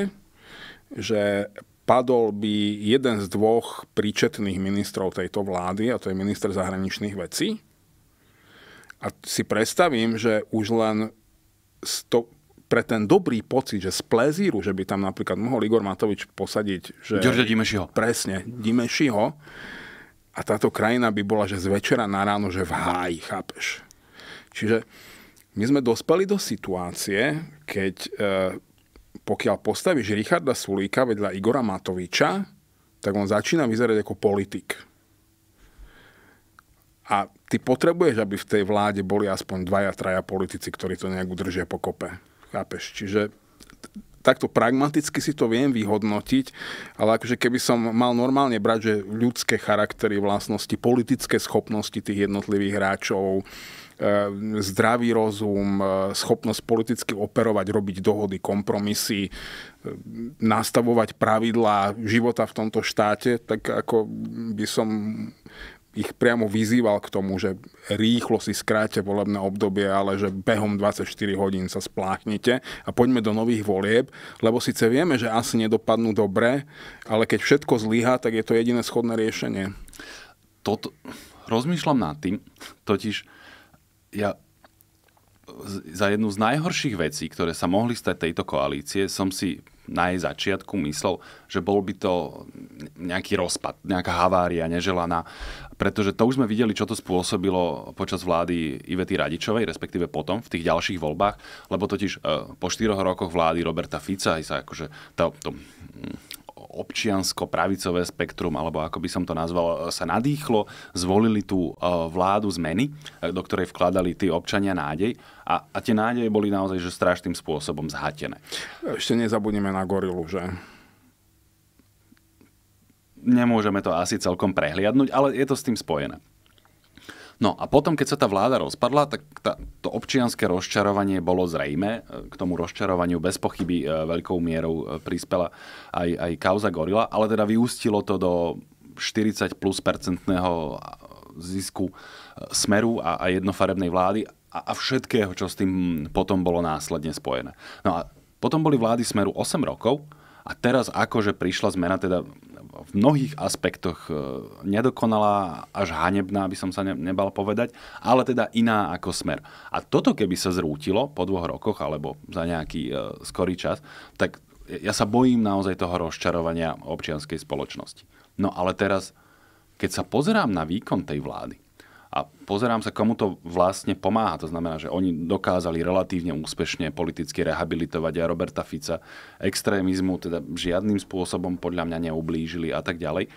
že padol by jeden z dvoch príčetných ministrov tejto vlády, a to je minister zahraničných vecí. A si predstavím, že už len 100, pre ten dobrý pocit, že z plezíru, že by tam napríklad mohol Igor Matovič posadiť... Že... Ďorďa Dimešiho. Presne, Dimešiho. A táto krajina by bola, že z večera na ráno, že v háji, chápeš? Čiže my sme dospeli do situácie, keď e, pokiaľ postavíš Richarda Sulíka vedľa Igora Matoviča, tak on začína vyzerať ako politik. A ty potrebuješ, aby v tej vláde boli aspoň dvaja, traja politici, ktorí to nejak udržia kope. Chápeš? Čiže takto pragmaticky si to viem vyhodnotiť, ale akože keby som mal normálne brať, že ľudské charaktery, vlastnosti, politické schopnosti tých jednotlivých hráčov, e, zdravý rozum, e, schopnosť politicky operovať, robiť dohody, kompromisy, e, nastavovať pravidlá života v tomto štáte, tak ako by som ich priamo vyzýval k tomu, že rýchlo si skráte volebné obdobie, ale že behom 24 hodín sa spláchnite a poďme do nových volieb, lebo síce vieme, že asi nedopadnú dobre, ale keď všetko zlyhá, tak je to jediné schodné riešenie. Toto, rozmýšľam nad tým, totiž ja za jednu z najhorších vecí, ktoré sa mohli stať tejto koalície, som si na jej začiatku myslel, že bol by to nejaký rozpad, nejaká havária neželaná, pretože to už sme videli, čo to spôsobilo počas vlády Ivety Radičovej, respektíve potom v tých ďalších voľbách, lebo totiž eh, po štyroch rokoch vlády Roberta Fica aj sa akože to, to občiansko-pravicové spektrum, alebo ako by som to nazval, e, sa nadýchlo, zvolili tú e, vládu zmeny, e, do ktorej vkladali tí občania nádej. A, a tie nádeje boli naozaj že strašným spôsobom zhatené. Ešte nezabudneme na gorilu, že? Nemôžeme to asi celkom prehliadnúť, ale je to s tým spojené. No a potom, keď sa tá vláda rozpadla, tak tá, to občianské rozčarovanie bolo zrejme. K tomu rozčarovaniu bez pochyby e, veľkou mierou e, prispela aj, aj kauza Gorila, ale teda vyústilo to do 40 plus percentného e, zisku smeru a, a jednofarebnej vlády a, a všetkého, čo s tým potom bolo následne spojené. No a potom boli vlády smeru 8 rokov a teraz akože prišla zmena, teda v mnohých aspektoch e, nedokonalá, až hanebná, by som sa ne, nebal povedať, ale teda iná ako smer. A toto keby sa zrútilo po dvoch rokoch alebo za nejaký e, skorý čas, tak ja sa bojím naozaj toho rozčarovania občianskej spoločnosti. No ale teraz, keď sa pozerám na výkon tej vlády, a pozerám sa, komu to vlastne pomáha. To znamená, že oni dokázali relatívne úspešne politicky rehabilitovať a Roberta Fica extrémizmu, teda žiadnym spôsobom podľa mňa neublížili a tak ďalej.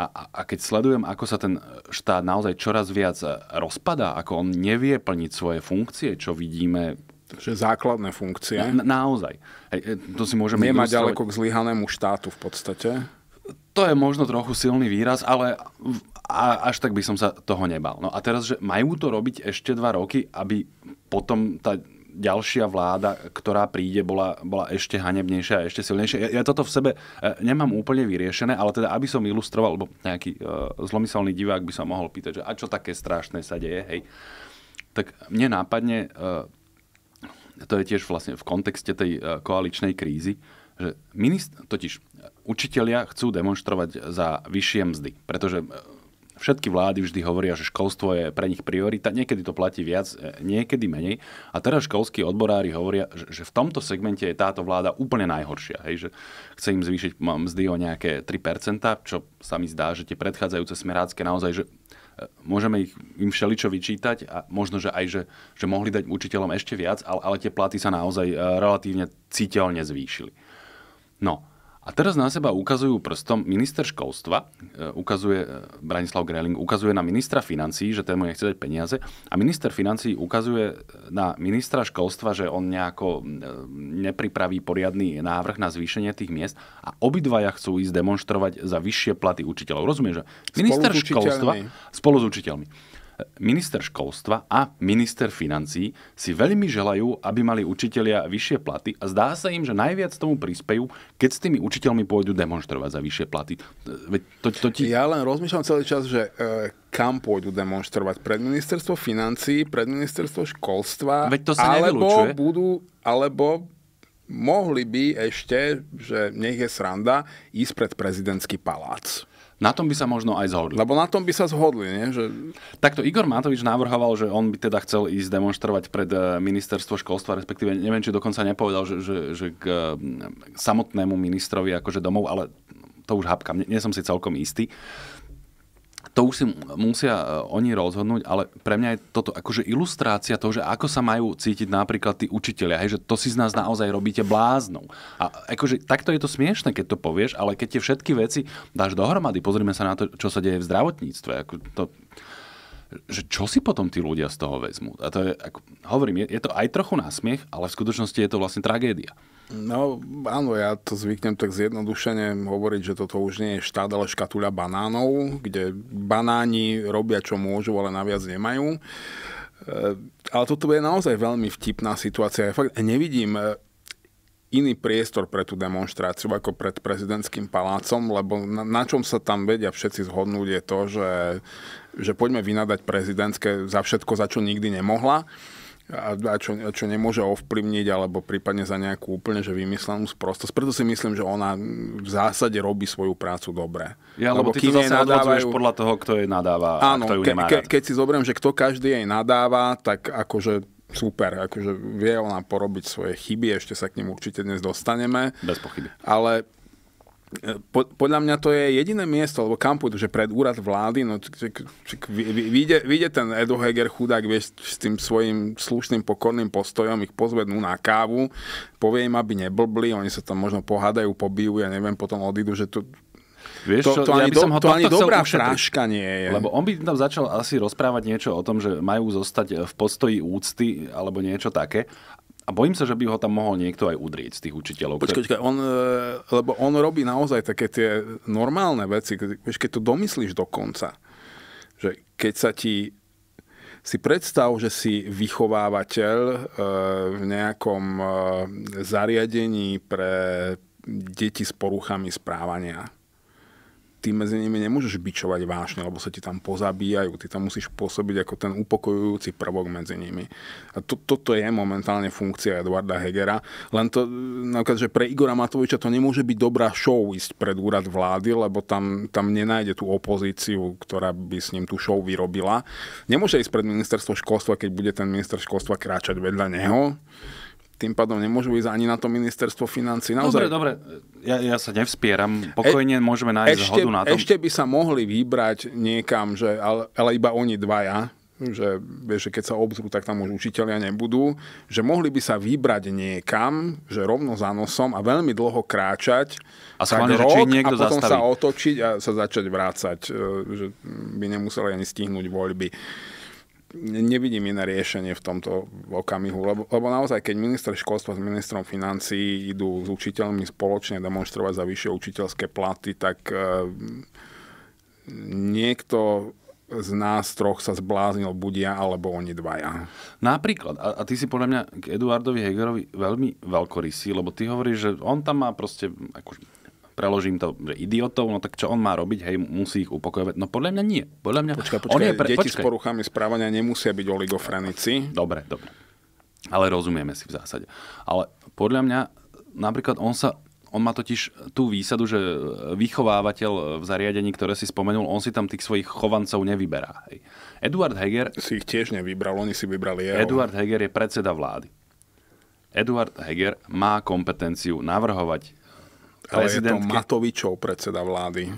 A, a, a keď sledujem, ako sa ten štát naozaj čoraz viac rozpadá, ako on nevie plniť svoje funkcie, čo vidíme že základné funkcie. Na, naozaj. Hej, e, to si môžeme... Nemá ďaleko k zlyhanému štátu v podstate. To je možno trochu silný výraz, ale a až tak by som sa toho nebal. No a teraz, že majú to robiť ešte dva roky, aby potom tá ďalšia vláda, ktorá príde, bola, bola ešte hanebnejšia a ešte silnejšia. Ja, ja toto v sebe e, nemám úplne vyriešené, ale teda, aby som ilustroval, lebo nejaký e, zlomyselný divák by sa mohol pýtať, že a čo také strašné sa deje, hej. Tak mne nápadne, e, to je tiež vlastne v kontexte tej e, koaličnej krízy, že minist- totiž učitelia chcú demonstrovať za vyššie mzdy, pretože e, Všetky vlády vždy hovoria, že školstvo je pre nich priorita, niekedy to platí viac, e, niekedy menej. A teraz školskí odborári hovoria, že v tomto segmente je táto vláda úplne najhoršia. Hej, že chce im zvýšiť mzdy o nejaké 3%, čo sa mi zdá, že tie predchádzajúce smerácké naozaj, že e, môžeme ich, im všeličo vyčítať a možno, že aj, že, že mohli dať učiteľom ešte viac, ale, ale tie platy sa naozaj e, relatívne citeľne zvýšili. No, a teraz na seba ukazujú prstom minister školstva, e, ukazuje e, Branislav Greling, ukazuje na ministra financí, že tému nechce dať peniaze a minister financí ukazuje e, na ministra školstva, že on nejako nepripraví poriadny návrh na zvýšenie tých miest a obidvaja chcú ísť demonstrovať za vyššie platy učiteľov. Rozumieš, že minister školstva spolu s učiteľmi. Minister školstva a minister financí si veľmi želajú, aby mali učitelia vyššie platy a zdá sa im, že najviac tomu prispejú, keď s tými učiteľmi pôjdu demonstrovať za vyššie platy. To, to ti... Ja len rozmýšľam celý čas, že e, kam pôjdu demonstrovať? Pred ministerstvo financí, pred ministerstvo školstva? Veď to sa alebo nevylučuje. budú, alebo mohli by ešte, že nech je sranda, ísť pred prezidentský palác. Na tom by sa možno aj zhodli. Lebo na tom by sa zhodli, nie? Že... Takto Igor Matovič navrhoval, že on by teda chcel ísť demonstrovať pred e, ministerstvo školstva, respektíve neviem, či dokonca nepovedal, že, že, že k e, samotnému ministrovi akože domov, ale to už hapkam, nie, nie som si celkom istý to už si musia e, oni rozhodnúť, ale pre mňa je toto akože ilustrácia toho, že ako sa majú cítiť napríklad tí učiteľia, hej, že to si z nás naozaj robíte bláznou. A akože takto je to smiešne, keď to povieš, ale keď tie všetky veci dáš dohromady, pozrime sa na to, čo sa deje v zdravotníctve, ako to, že čo si potom tí ľudia z toho vezmú. A to je, ako, hovorím, je, je to aj trochu násmiech, ale v skutočnosti je to vlastne tragédia. No áno, ja to zvyknem tak zjednodušene hovoriť, že toto už nie je štát, ale škatuľa banánov, kde banáni robia čo môžu, ale naviac nemajú. E, ale toto je naozaj veľmi vtipná situácia. Ja fakt nevidím e, iný priestor pre tú demonstráciu ako pred prezidentským palácom, lebo na, na čom sa tam vedia všetci zhodnúť je to, že, že poďme vynadať prezidentské za všetko, za čo nikdy nemohla a, a, čo, a čo nemôže ovplyvniť alebo prípadne za nejakú úplne že vymyslenú sprostosť. Preto si myslím, že ona v zásade robí svoju prácu dobre. Ja, lebo, lebo ty to zase nadávajú... podľa toho, kto jej nadáva Áno, a kto ju ke, nemá ke, Keď si zoberiem, že kto každý jej nadáva, tak akože super, akože vie ona porobiť svoje chyby, ešte sa k nim určite dnes dostaneme. Bez pochyby. Ale po, podľa mňa to je jediné miesto, alebo kam pôjdu, že pred úrad vlády, no vyjde ten Edo Heger chudák, vieš, s tým svojim slušným pokorným postojom, ich pozvednú no na kávu, povie im, aby neblbli, oni sa tam možno pohádajú, pobijú, ja neviem, potom odídu, že to, Vieš to, čo, to, ani, ja by som ho to ani dobrá fráška nie je. Lebo on by tam začal asi rozprávať niečo o tom, že majú zostať eh, v postoji úcty alebo niečo také. A bojím sa, že by ho tam mohol niekto aj udrieť z tých učiteľov. Počkaj, ktoré... on, e, lebo on robí naozaj také tie normálne veci, keď, keď to domyslíš do konca, že keď sa ti si predstav, že si vychovávateľ e, v nejakom e, zariadení pre deti s poruchami správania ty medzi nimi nemôžeš bičovať vášne, lebo sa ti tam pozabíjajú, ty tam musíš pôsobiť ako ten upokojujúci prvok medzi nimi. A to, toto je momentálne funkcia Eduarda Hegera, len to, napríklad, že pre Igora Matoviča to nemôže byť dobrá show ísť pred úrad vlády, lebo tam, tam nenájde tú opozíciu, ktorá by s ním tú show vyrobila. Nemôže ísť pred ministerstvo školstva, keď bude ten minister školstva kráčať vedľa neho tým pádom nemôžu ísť ani na to ministerstvo financí. Naozaj... Dobre, dobre, ja, ja sa nevspieram. Pokojne e, môžeme nájsť ešte, zhodu na tom. Ešte by sa mohli vybrať niekam, že, ale, ale iba oni dvaja, že, vieš, že keď sa obzrú, tak tam už učiteľia nebudú, že mohli by sa vybrať niekam, že rovno za nosom a veľmi dlho kráčať a, schválne, rok, či niekto a potom zastaví. sa otočiť a sa začať vrácať, e, že by nemuseli ani stihnúť voľby nevidím iné riešenie v tomto okamihu, lebo, lebo naozaj, keď minister školstva s ministrom financií idú s učiteľmi spoločne demonstrovať za vyššie učiteľské platy, tak e, niekto z nás troch sa zbláznil budia alebo oni dvaja. Napríklad, a, a ty si podľa mňa k Eduardovi Hegerovi veľmi veľkorysý, lebo ty hovoríš, že on tam má proste akože, preložím to, že idiotov, no tak čo on má robiť, hej, musí ich upokojovať. No podľa mňa nie. Podľa mňa... Počkaj, počkaj, on je pre... deti počkaj. s poruchami správania nemusia byť oligofrenici. Dobre, dobre. Ale rozumieme si v zásade. Ale podľa mňa napríklad on sa on má totiž tú výsadu, že vychovávateľ v zariadení, ktoré si spomenul, on si tam tých svojich chovancov nevyberá. Hej. Eduard Heger... Si ich tiež nevybral, oni si vybrali jeho. Eduard Heger je predseda vlády. Eduard Heger má kompetenciu navrhovať ale je to Matovičov predseda vlády.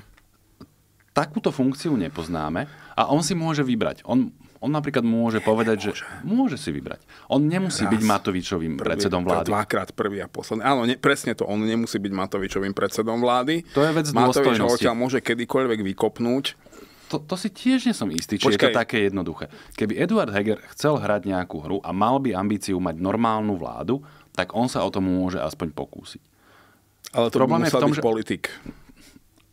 Takúto funkciu nepoznáme a on si môže vybrať. On, on napríklad môže povedať, nemôže. že môže si vybrať. On nemusí Raz, byť Matovičovým prvý, predsedom vlády. Dvakrát prvý a posledný. Áno, ne, presne to. On nemusí byť Matovičovým predsedom vlády. To je vec dôstojnosti. ho môže kedykoľvek vykopnúť to, to si tiež nie som istý, či Počkej. je to také jednoduché. Keby Eduard Heger chcel hrať nejakú hru a mal by ambíciu mať normálnu vládu, tak on sa o tom môže aspoň pokúsiť. Ale to problém by je v tom, že... politik.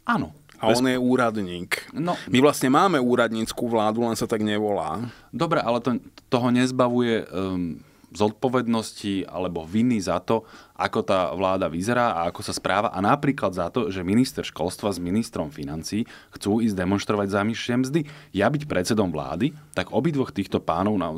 Áno. A bez... on je úradník. No, My vlastne máme úradníckú vládu, len sa tak nevolá. Dobre, ale to, toho nezbavuje um, zodpovednosti alebo viny za to, ako tá vláda vyzerá a ako sa správa a napríklad za to, že minister školstva s ministrom financí chcú ísť demonstrovať za nižšie mzdy. Ja byť predsedom vlády, tak obidvoch týchto pánov na,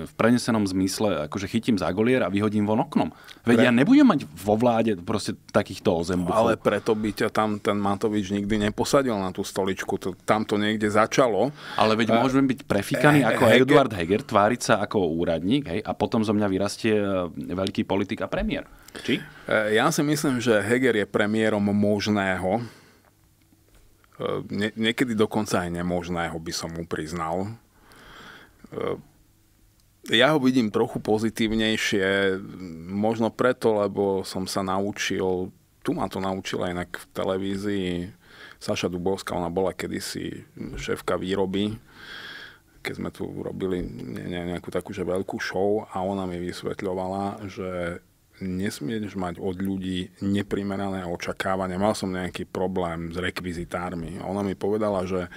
v prenesenom zmysle akože chytím za golier a vyhodím von oknom. Veď Pre... ja nebudem mať vo vláde proste takýchto ozembuchov. No, ale preto by ťa tam ten Matovič nikdy neposadil na tú stoličku. To, tam to niekde začalo. Ale veď a... môžeme byť prefikaní e, ako Eduard Heger, tváriť sa ako úradník hej, a potom zo mňa vyrastie e, veľký politik a premiér. Či? E, ja si myslím, že Heger je premiérom možného. Nie, niekedy dokonca aj nemožného by som mu priznal. E, ja ho vidím trochu pozitívnejšie, možno preto, lebo som sa naučil, tu ma to naučila inak v televízii Saša Dubovská, ona bola kedysi šéfka výroby, keď sme tu robili nejakú takú že veľkú show a ona mi vysvetľovala, že nesmieš mať od ľudí neprimerané očakávania. Mal som nejaký problém s rekvizitármi. Ona mi povedala, že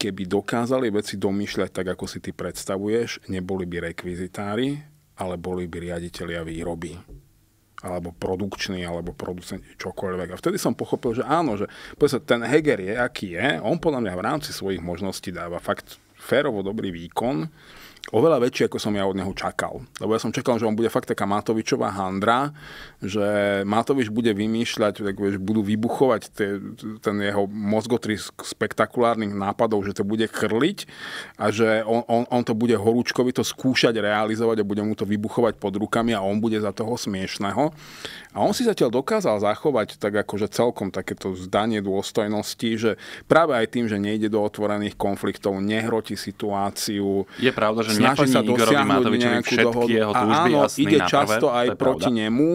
keby dokázali veci domýšľať tak, ako si ty predstavuješ, neboli by rekvizitári, ale boli by riaditeľia výroby alebo produkčný, alebo producent, čokoľvek. A vtedy som pochopil, že áno, že ten Heger je, aký je, on podľa mňa v rámci svojich možností dáva fakt férovo dobrý výkon, oveľa väčší, ako som ja od neho čakal. Lebo ja som čakal, že on bude fakt taká Matovičová handra, že Matovič bude vymýšľať, tak, vieš, budú vybuchovať tie, ten jeho mozgotrisk spektakulárnych nápadov, že to bude krliť, a že on, on, on to bude horúčkovito skúšať realizovať a bude mu to vybuchovať pod rukami a on bude za toho smiešného. A on si zatiaľ dokázal zachovať tak akože celkom takéto zdanie dôstojnosti, že práve aj tým, že nejde do otvorených konfliktov, nehroti situáciu. Je pravda, že že akože snaží sa dosiahnuť nejakú dohodu. Jeho a áno, a ide často prvé, aj proti pravda. nemu.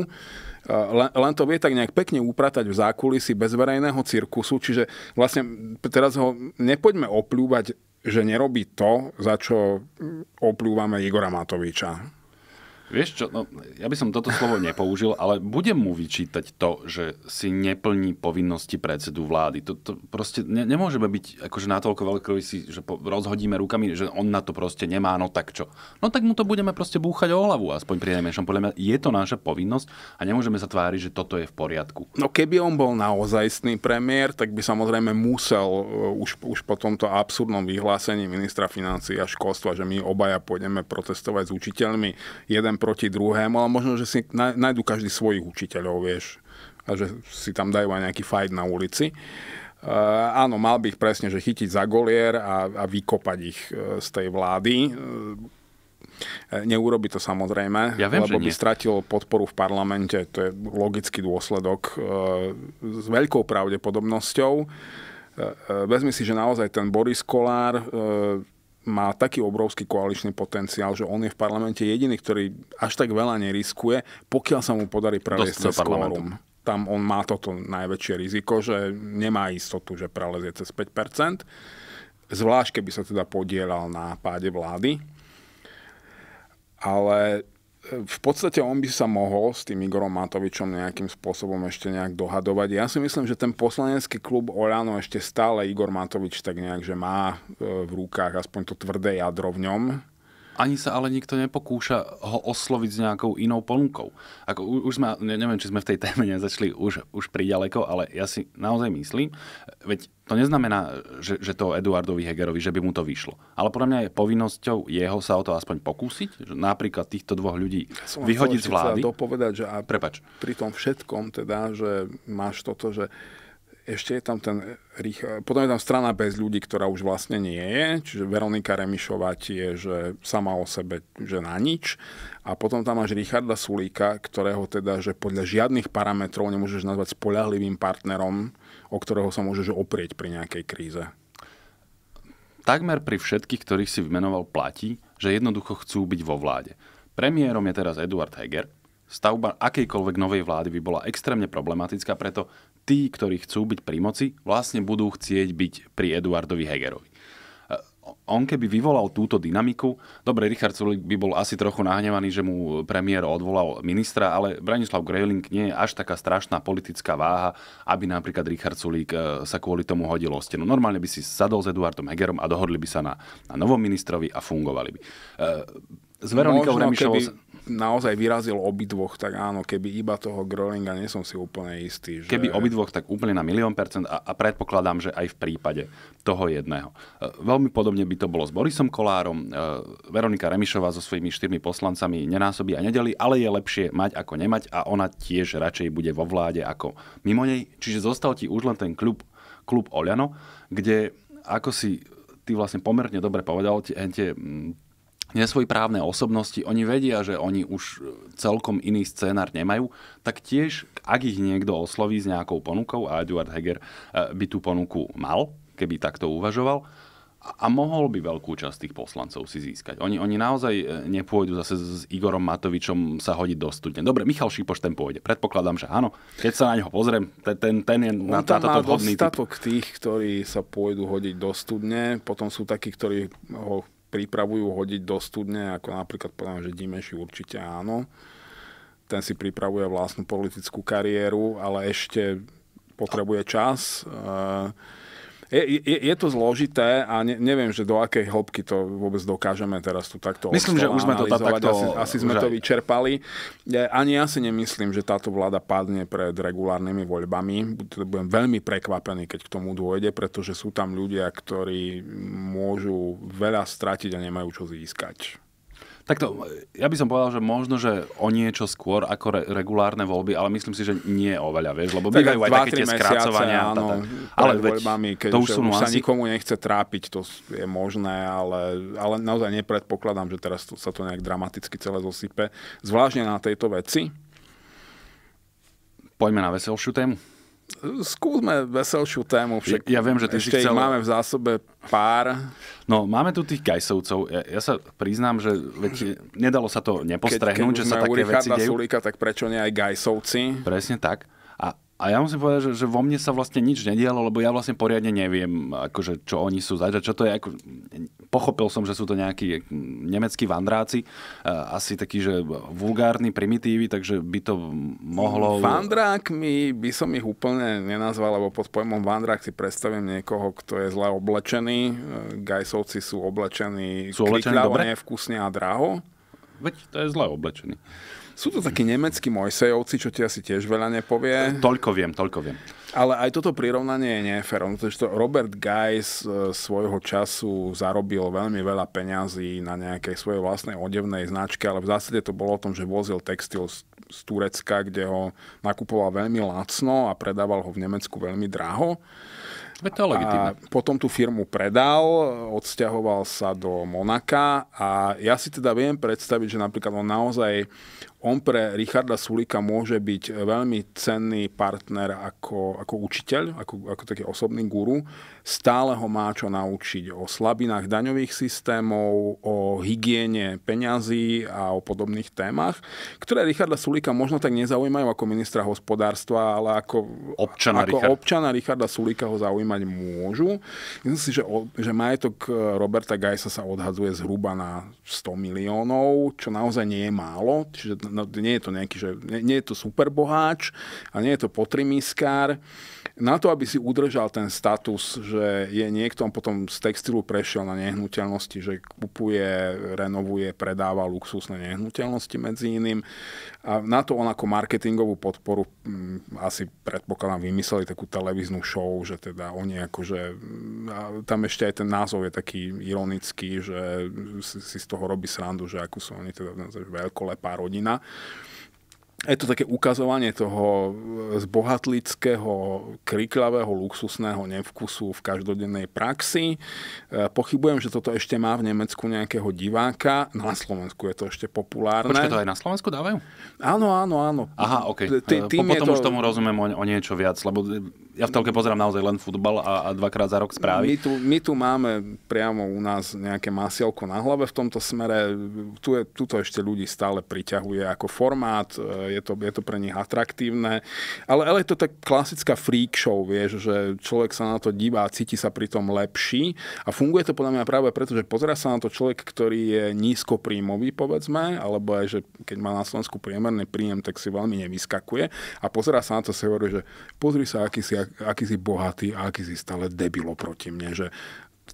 Len, len to vie tak nejak pekne upratať v zákulisí bez verejného cirkusu, čiže vlastne teraz ho nepoďme opľúvať že nerobí to, za čo oplúvame Igora Matoviča. Vieš čo, no, ja by som toto slovo nepoužil, ale budem mu vyčítať to, že si neplní povinnosti predsedu vlády. To, to proste ne, nemôžeme byť akože natoľko si, že po, rozhodíme rukami, že on na to proste nemá, no tak čo. No tak mu to budeme proste búchať o hlavu, aspoň pri najmenšom. Podľa mňa je to naša povinnosť a nemôžeme sa tváriť, že toto je v poriadku. No keby on bol naozajstný premiér, tak by samozrejme musel e, už, už po tomto absurdnom vyhlásení ministra financií a školstva, že my obaja pôjdeme protestovať s učiteľmi, jeden proti druhému, ale možno, že si nájdú každý svojich učiteľov, vieš, a že si tam dajú aj nejaký fight na ulici. Uh, áno, mal by ich presne, že chytiť za golier a, a vykopať ich uh, z tej vlády. Uh, neurobi to samozrejme, ja viem, lebo by nie. stratil podporu v parlamente. To je logický dôsledok s veľkou pravdepodobnosťou. Vezmi si, že naozaj ten Boris Kolár má taký obrovský koaličný potenciál, že on je v parlamente jediný, ktorý až tak veľa neriskuje, pokiaľ sa mu podarí preliesť cez kvorum. Tam on má toto najväčšie riziko, že nemá istotu, že prelezie cez 5%, zvlášť keby sa teda podielal na páde vlády. Ale v podstate on by sa mohol s tým Igorom Matovičom nejakým spôsobom ešte nejak dohadovať. Ja si myslím, že ten poslanecký klub Oľano ešte stále Igor Matovič tak nejak, že má e, v rukách aspoň to tvrdé jadro v ňom ani sa ale nikto nepokúša ho osloviť s nejakou inou ponukou. Ako už sme, neviem, či sme v tej téme nezačali už, už priďaleko, ale ja si naozaj myslím, veď to neznamená, že, že to Eduardovi Hegerovi, že by mu to vyšlo. Ale podľa mňa je povinnosťou jeho sa o to aspoň pokúsiť, že napríklad týchto dvoch ľudí Som vyhodiť z vlády. Som dopovedať, že a Prepač. pri tom všetkom teda, že máš toto, že ešte je tam ten rých... Potom je tam strana bez ľudí, ktorá už vlastne nie je. Čiže Veronika Remišová je, že sama o sebe, že na nič. A potom tam máš Richarda Sulíka, ktorého teda, že podľa žiadnych parametrov nemôžeš nazvať spoľahlivým partnerom, o ktorého sa môžeš oprieť pri nejakej kríze. Takmer pri všetkých, ktorých si vymenoval, platí, že jednoducho chcú byť vo vláde. Premiérom je teraz Eduard Heger, Stavba akejkoľvek novej vlády by bola extrémne problematická, preto tí, ktorí chcú byť pri moci, vlastne budú chcieť byť pri Eduardovi Hegerovi. E, on keby vyvolal túto dynamiku, dobre, Richard Sulik by bol asi trochu nahnevaný, že mu premiér odvolal ministra, ale Branislav Gröling nie je až taká strašná politická váha, aby napríklad Richard Sulík e, sa kvôli tomu hodil o stenu. Normálne by si sadol s Eduardom Hegerom a dohodli by sa na, na novom ministrovi a fungovali by. E, s Veronikou Remišovou... Keby naozaj vyrazil obidvoch, tak áno, keby iba toho Grolinga, nie som si úplne istý. Že... Keby obidvoch, tak úplne na milión percent a, a predpokladám, že aj v prípade toho jedného. E, veľmi podobne by to bolo s Borisom Kolárom. E, Veronika Remišová so svojimi štyrmi poslancami nenásobí a nedeli, ale je lepšie mať ako nemať a ona tiež radšej bude vo vláde ako mimo nej. Čiže zostal ti už len ten klub, klub Oliano, kde ako si ty vlastne pomerne dobre povedal, tie, tie nesvojprávne osobnosti, oni vedia, že oni už e, celkom iný scénar nemajú, tak tiež, ak ich niekto osloví s nejakou ponukou, a Eduard Heger e, by tú ponuku mal, keby takto uvažoval, a mohol by veľkú časť tých poslancov si získať. Oni, oni naozaj e, nepôjdu zase s Igorom Matovičom sa hodiť do studne. Dobre, Michal Šipoš ten pôjde. Predpokladám, že áno. Keď sa na neho pozriem, ten, ten, ten je na táto vhodný dostatok typ. tých, ktorí sa pôjdu hodiť do studne. Potom sú takí, ktorí ho pripravujú hodiť do studne, ako napríklad poviem, že Dimeši určite áno. Ten si pripravuje vlastnú politickú kariéru, ale ešte potrebuje čas. E, je, je, je to zložité a ne, neviem, že do akej hĺbky to vôbec dokážeme teraz tu takto Myslím, že už sme to takto... Asi, asi sme to vyčerpali. Ani ja si nemyslím, že táto vláda padne pred regulárnymi voľbami. Budem veľmi prekvapený, keď k tomu dôjde, pretože sú tam ľudia, ktorí môžu veľa stratiť a nemajú čo získať. Takto, ja by som povedal, že možno, že o niečo skôr ako re- regulárne voľby, ale myslím si, že nie oveľa, vieš, lebo bývajú aj také tie skracovania. áno, ale veď, voľbami, keď to už, sú už sa nikomu nechce trápiť, to je možné, ale, ale naozaj nepredpokladám, že teraz to, sa to nejak dramaticky celé zosype. Zvláštne na tejto veci. Poďme na veselšiu tému skúsme veselšiu tému. Však ja viem, že ty ešte chcel... máme v zásobe pár. No, máme tu tých kajsovcov. Ja, ja sa priznám, že veď, nedalo sa to nepostrehnúť, keď, keď že sa také veci dejú. Sulika, tak prečo nie aj gajsovci? Presne tak. A, a ja musím povedať, že, že vo mne sa vlastne nič nedialo, lebo ja vlastne poriadne neviem, akože, čo oni sú zač, čo to je. Ako, pochopil som, že sú to nejakí mm, nemeckí vandráci, e, asi takí, že vulgárni primitívi, takže by to mohlo... mi by som ich úplne nenazval, lebo pod pojmom vandrák si predstavím niekoho, kto je zle oblečený. E, Gajsovci sú oblečení, sú oblečení dobre? vkusne a draho. Veď to je zle oblečený. Sú to takí nemeckí Mojsejovci, čo ti asi tiež veľa nepovie. Toľko viem, toľko viem. Ale aj toto prirovnanie je nefér, to Robert Geis svojho času zarobil veľmi veľa peňazí na nejakej svojej vlastnej odevnej značke, ale v zásade to bolo o tom, že vozil textil z Turecka, kde ho nakupoval veľmi lacno a predával ho v Nemecku veľmi draho. Je to A potom tú firmu predal, odsťahoval sa do Monaka a ja si teda viem predstaviť, že napríklad on naozaj on pre Richarda Sulika môže byť veľmi cenný partner ako, ako učiteľ, ako, ako taký osobný guru. Stále ho má čo naučiť o slabinách daňových systémov, o hygiene peňazí a o podobných témach, ktoré Richarda Sulika možno tak nezaujímajú ako ministra hospodárstva, ale ako občana, ako Richard. občana Richarda Sulika ho zaujímať môžu. Myslím si, že, že majetok eh, Roberta Gajsa sa odhadzuje zhruba na 100 miliónov, čo naozaj nie je málo. Čiže no, nie je to nejaký, že nie, nie je to superboháč a nie je to potrimiskár, na to, aby si udržal ten status, že je niekto potom z textilu prešiel na nehnuteľnosti, že kupuje, renovuje, predáva luxusné nehnuteľnosti medzi iným. A na to on ako marketingovú podporu m, mm, asi predpokladám vymysleli takú televíznu show, že teda oni akože, mm, a tam ešte aj ten názov je taký ironický, že si, si z toho robí srandu, že ako sú oni teda veľkolepá rodina je to také ukazovanie toho zbohatlického, kriklavého, luxusného nevkusu v každodennej praxi. E, pochybujem, že toto ešte má v Nemecku nejakého diváka. No, na Slovensku je to ešte populárne. Počkaj, to aj na Slovensku dávajú? Áno, áno, áno. Aha, ok. Potom to... už tomu rozumiem o, o niečo viac, lebo ja v telke pozerám naozaj len futbal a, a dvakrát za rok správy. My tu, my tu máme priamo u nás nejaké masielko na hlave v tomto smere. Tu je, tuto ešte ľudí stále priťahuje ako formát, e, je to, je to pre nich atraktívne. Ale, ale je to tak klasická freak show, vieš, že človek sa na to divá, a cíti sa pri tom lepší. A funguje to podľa mňa práve preto, že pozera sa na to človek, ktorý je nízkopríjmový, povedzme, alebo aj, že keď má na Slovensku priemerný príjem, tak si veľmi nevyskakuje. A pozera sa na to, si hovorí, že pozri sa, aký si aký si bohatý a aký si stále debilo proti mne, že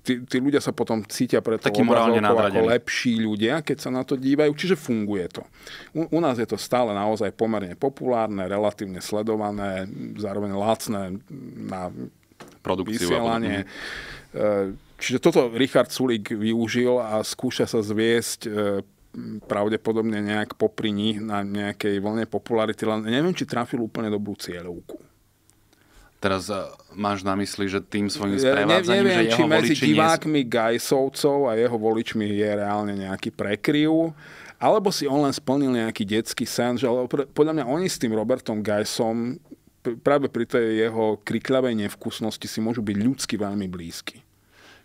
tí, tí ľudia sa potom cítia pre to ako lepší ľudia, keď sa na to dívajú. Čiže funguje to. U, u nás je to stále naozaj pomerne populárne, relatívne sledované, zároveň lacné na Produkciu vysielanie. E, čiže toto Richard Sulik využil a skúša sa zviesť e, pravdepodobne nejak popri nich na nejakej voľnej popularity, len neviem, či trafil úplne dobrú cieľovku. Teraz eh, máš na mysli, že tým svojim sprevádzaním, ne, neviem, že jeho či medzi divákmi nie... Gajsovcov a jeho voličmi je reálne nejaký prekryv, alebo si on len splnil nejaký detský sen, že ale podľa mňa oni s tým Robertom Gajsom práve pri tej jeho kriklavej nevkusnosti si môžu byť ľudsky veľmi blízky.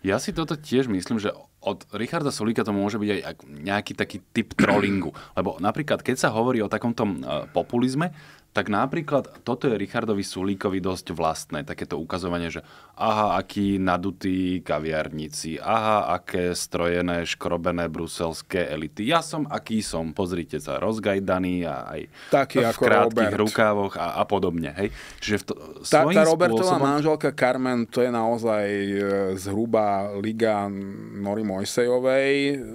Ja si toto tiež myslím, že od Richarda Solíka to môže byť aj nejaký taký typ trollingu. Lebo napríklad, keď sa hovorí o takomto eh, populizme, tak napríklad toto je Richardovi Sulíkovi dosť vlastné, takéto ukazovanie, že aha, akí nadutí kaviarníci, aha, aké strojené, škrobené bruselské elity. Ja som, aký som, pozrite sa, rozgajdaný a aj Taký v ako krátkych Robert. rukávoch a, a podobne. Hej? Že v to, tá, tá Robertová spôsobom... manželka Carmen, to je naozaj e, zhruba liga Nory Mojsejovej,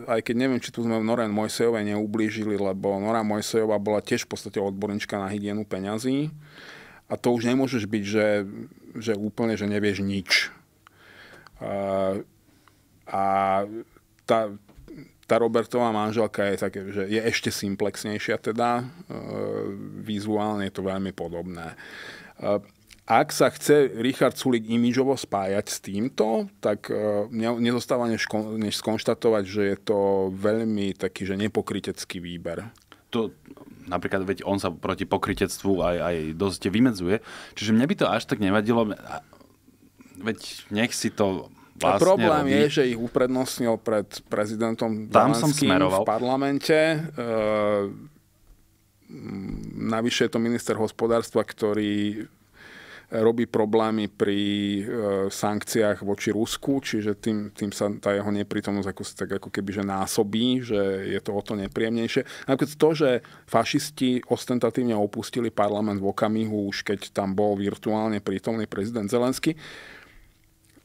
aj keď neviem, či tu sme Noren Mojsejovej neublížili, lebo Nora Mojsejová bola tiež v podstate odborníčka na hygienu peňazí a to už nemôžeš byť, že, že úplne, že nevieš nič. A, a tá, tá Robertová manželka je také, že je ešte simplexnejšia teda, e, vizuálne je to veľmi podobné. E, ak sa chce Richard Sulik imidžovo spájať s týmto, tak e, nezostáva než, než skonštatovať, že je to veľmi taký, že nepokritecký výber. To napríklad veď on sa proti pokritectvu aj, aj dosť vymedzuje. Čiže mne by to až tak nevadilo, veď nech si to vlastne A problém robí. je, že ich uprednostnil pred prezidentom Tam som smeroval. v parlamente. E, navyše je to minister hospodárstva, ktorý robí problémy pri e, sankciách voči Rusku, čiže tým, tým sa tá jeho neprítomnosť ako, tak ako keby že násobí, že je to o to nepríjemnejšie. Napríklad to, že fašisti ostentatívne opustili parlament v okamihu, už keď tam bol virtuálne prítomný prezident Zelensky,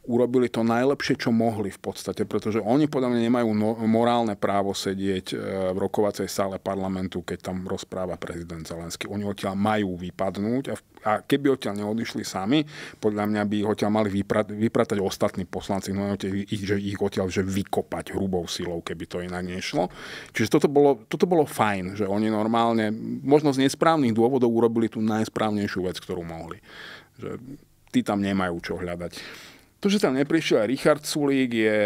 urobili to najlepšie, čo mohli v podstate, pretože oni podľa mňa nemajú no, morálne právo sedieť e, v rokovacej sále parlamentu, keď tam rozpráva prezident Zelenský. Oni odtiaľ majú vypadnúť a, v, a keby odtiaľ neodišli sami, podľa mňa by ich odtiaľ mali vyprat, vypratať ostatní poslanci, no ich, že ich odtiaľ že vykopať hrubou silou, keby to inak nešlo. Čiže toto bolo, toto bolo fajn, že oni normálne, možno z nesprávnych dôvodov urobili tú najsprávnejšiu vec, ktorú mohli. Že tí tam nemajú čo hľadať. To, že tam neprišiel aj Richard Sulík, je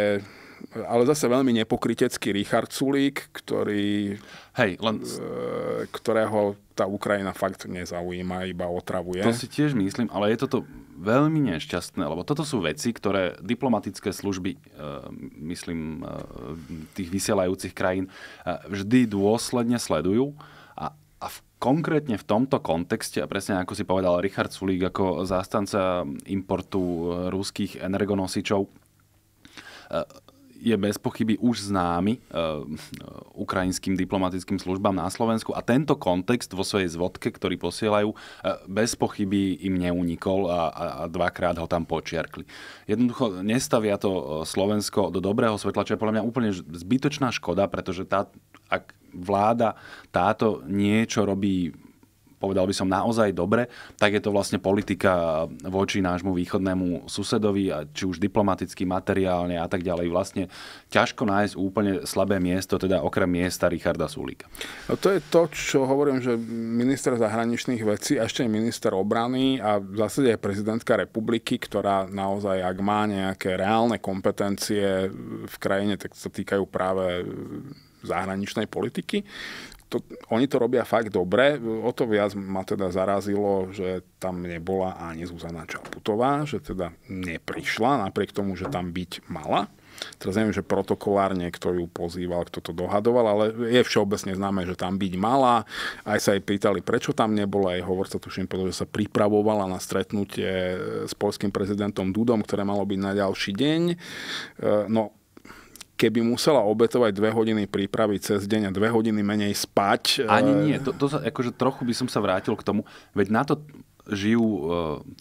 ale zase veľmi nepokritecký Richard Sulík, ktorý, Hej, len... E, ktorého tá Ukrajina fakt nezaujíma, iba otravuje. To si tiež myslím, ale je toto veľmi nešťastné, lebo toto sú veci, ktoré diplomatické služby, e, myslím, e, tých vysielajúcich krajín vždy dôsledne sledujú konkrétne v tomto kontexte, a presne ako si povedal Richard Sulík ako zástanca importu e, ruských energonosičov, e, je bez pochyby už známy e, ukrajinským diplomatickým službám na Slovensku a tento kontext vo svojej zvodke, ktorý posielajú, bez pochyby im neunikol a, a, a dvakrát ho tam počiarkli. Jednoducho nestavia to Slovensko do dobrého svetla, čo je podľa mňa úplne zbytočná škoda, pretože tá, ak vláda táto niečo robí povedal by som naozaj dobre, tak je to vlastne politika voči nášmu východnému susedovi, a či už diplomaticky, materiálne a tak ďalej. Vlastne ťažko nájsť úplne slabé miesto, teda okrem miesta Richarda Sulíka. No to je to, čo hovorím, že minister zahraničných vecí a ešte minister obrany a v zásade aj prezidentka republiky, ktorá naozaj, ak má nejaké reálne kompetencie v krajine, tak sa týkajú práve zahraničnej politiky. To, oni to robia fakt dobre. O to viac ma teda zarazilo, že tam nebola ani Zuzana Čaputová, že teda neprišla, napriek tomu, že tam byť mala. Teraz neviem, že protokolárne, kto ju pozýval, kto to dohadoval, ale je všeobecne známe, že tam byť mala. Aj sa jej pýtali, prečo tam nebola. Jej hovorca tuším, pretože sa pripravovala na stretnutie eh, s polským prezidentom Dudom, ktoré malo byť na ďalší deň. Eh, no, keby musela obetovať dve hodiny prípravy cez deň a dve hodiny menej spať. Ani eh, nie, to, to sa, akože trochu by som sa vrátil k tomu, veď na to žijú uh,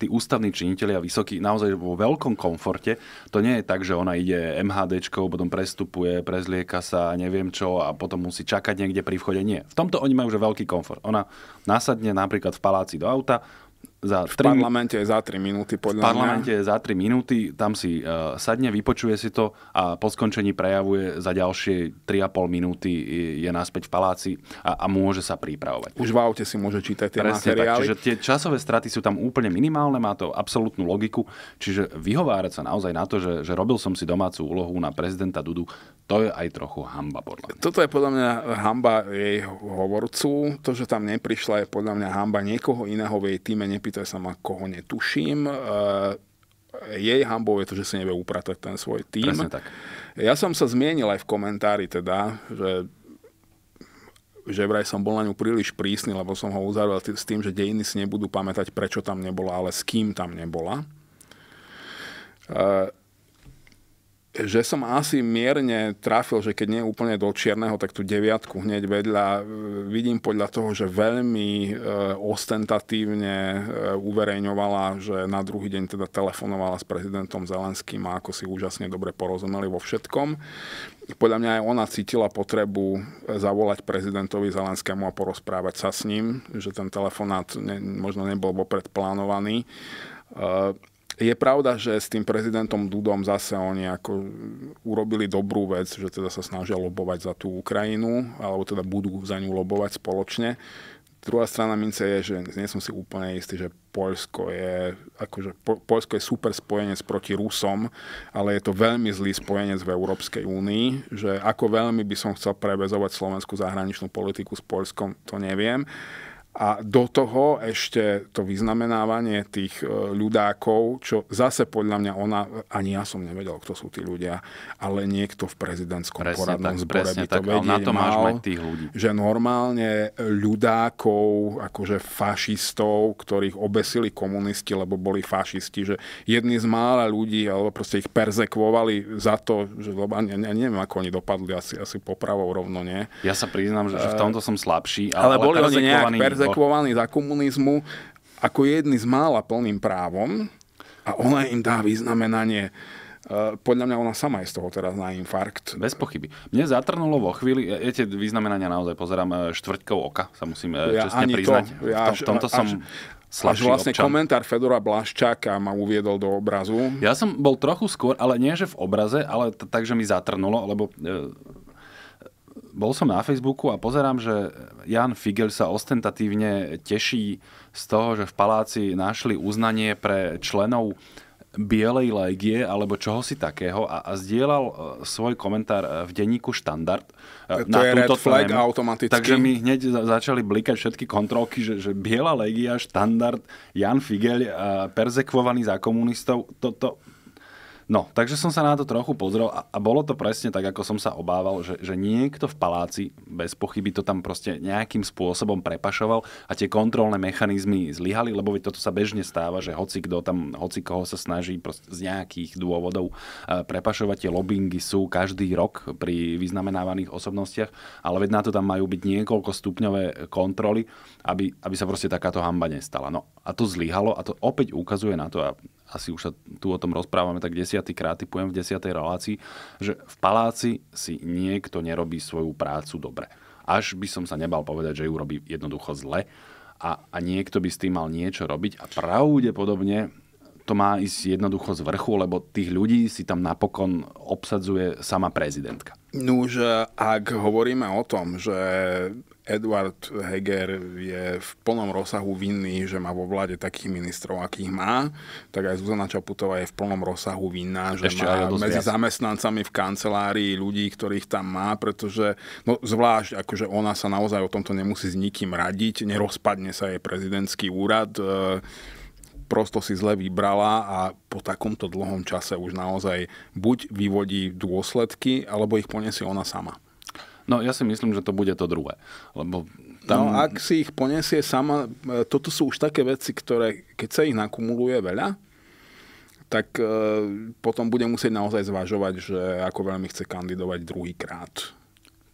tí ústavní činiteľi a vysokí naozaj vo veľkom komforte. To nie je tak, že ona ide MHDčkou, potom prestupuje, prezlieka sa, neviem čo a potom musí čakať niekde pri vchode. Nie. V tomto oni majú už veľký komfort. Ona nasadne napríklad v paláci do auta, za v tri parlamente je za 3 minúty, podľa V parlamente mňa. je za 3 minúty, tam si uh, sadne, vypočuje si to a po skončení prejavuje za ďalšie 3,5 minúty je, je naspäť v paláci a, a môže sa pripravovať. Už v aute si môže čítať tie Presne materiály. Tak, čiže tie časové straty sú tam úplne minimálne, má to absolútnu logiku, čiže vyhovárať sa naozaj na to, že, že robil som si domácu úlohu na prezidenta Dudu, to je aj trochu hamba podľa mňa. Toto je podľa mňa hamba jej hovorcu, to, že tam neprišla je podľa mňa hamba niekoho iného v jej týme nepísala pýtaj sa ma, koho netuším. E, jej hambou je to, že si nevie upratať ten svoj tým. Presne tak. Ja som sa zmienil aj v komentári teda, že že vraj som bol na ňu príliš prísny, lebo som ho uzavrel s tým, že dejiny si nebudú pamätať, prečo tam nebola, ale s kým tam nebola. E, že som asi mierne trafil, že keď nie úplne do čierneho, tak tú deviatku hneď vedľa e, vidím podľa toho, že veľmi e, ostentatívne e, uverejňovala, že na druhý deň teda telefonovala s prezidentom Zelenským a ako si úžasne dobre porozumeli vo všetkom. Podľa mňa aj ona cítila potrebu zavolať prezidentovi Zelenskému a porozprávať sa s ním, že ten telefonát ne, možno nebol vopred plánovaný. E, je pravda, že s tým prezidentom Dudom zase oni ako urobili dobrú vec, že teda sa snažia lobovať za tú Ukrajinu, alebo teda budú za ňu lobovať spoločne. Druhá strana mince je, že nie som si úplne istý, že Poľsko je, akože po, Poľsko je super spojenec proti Rusom, ale je to veľmi zlý spojenec v Európskej únii, že ako veľmi by som chcel prevezovať slovenskú zahraničnú politiku s Poľskom, to neviem. A do toho ešte to vyznamenávanie tých e, ľudákov, čo zase podľa mňa ona, ani ja som nevedel, kto sú tí ľudia, ale niekto v prezidentskom presne poradnom tak, zbore by to vedieť na to máš mal, tých ľudí. že normálne ľudákov, akože fašistov, ktorých obesili komunisti, lebo boli fašisti, že jedni z mála ľudí, alebo proste ich perzekvovali za to, že lebo, ne, ne, neviem, ako oni dopadli, asi, asi popravou rovno, nie? Ja sa priznám, že, že v e, tomto som slabší, ale, ale boli oni nejak perzekvovaní za komunizmu ako jedni z mála plným právom a ona im dá vyznamenanie e, podľa mňa ona sama je z toho teraz na infarkt. Bez pochyby. Mne zatrnulo vo chvíli, e, ja tie vyznamenania naozaj pozerám e, štvrťkou oka, sa musím ja čestne priznať. To, ja v, tomto až, som až, až vlastne občan. komentár Fedora Blaščáka ma uviedol do obrazu. Ja som bol trochu skôr, ale nie že v obraze, ale t- takže mi zatrnulo, lebo bol som na Facebooku a pozerám, že Jan Figel sa ostentatívne teší z toho, že v paláci našli uznanie pre členov Bielej legie alebo čoho si takého a, a zdieľal e, svoj komentár e, v denníku Štandard. E, to na je túto red flag tému. automaticky. Takže mi hneď začali blikať všetky kontrolky, že, že Biela legia, Štandard, Jan Figel, perzekvovaný za komunistov, toto to, No, takže som sa na to trochu pozrel a, a bolo to presne tak, ako som sa obával, že, že niekto v paláci bez pochyby to tam proste nejakým spôsobom prepašoval a tie kontrolné mechanizmy zlyhali, lebo toto sa bežne stáva, že hoci kto tam, hoci koho sa snaží z nejakých dôvodov e, prepašovať, tie lobbingy sú každý rok pri vyznamenávaných osobnostiach, ale veď na to tam majú byť niekoľko stupňové kontroly, aby, aby sa proste takáto hamba nestala. No a to zlyhalo a to opäť ukazuje na to, a asi už sa tu o tom rozprávame tak desiatýkrát, typujem v desiatej relácii, že v paláci si niekto nerobí svoju prácu dobre. Až by som sa nebal povedať, že ju robí jednoducho zle a, a niekto by s tým mal niečo robiť a pravdepodobne to má ísť jednoducho z vrchu, lebo tých ľudí si tam napokon obsadzuje sama prezidentka. No už e, ak hovoríme o tom, že Edward Heger je v plnom rozsahu vinný, že má vo vláde takých ministrov, akých má, tak aj Zuzana Čaputová je v plnom rozsahu vinná, že Ešte má medzi viac. zamestnancami v kancelárii ľudí, ktorých tam má, pretože no, zvlášť, akože ona sa naozaj o tomto nemusí s nikým radiť, nerozpadne sa jej prezidentský úrad, e, prosto si zle vybrala a po takomto dlhom čase už naozaj buď vyvodí dôsledky, alebo ich poniesie ona sama. No ja si myslím, že to bude to druhé. Lebo tam... No ak si ich poniesie sama, e, toto sú už také veci, ktoré keď sa ich nakumuluje veľa, tak e, potom bude musieť naozaj zvažovať, že ako veľmi chce kandidovať druhýkrát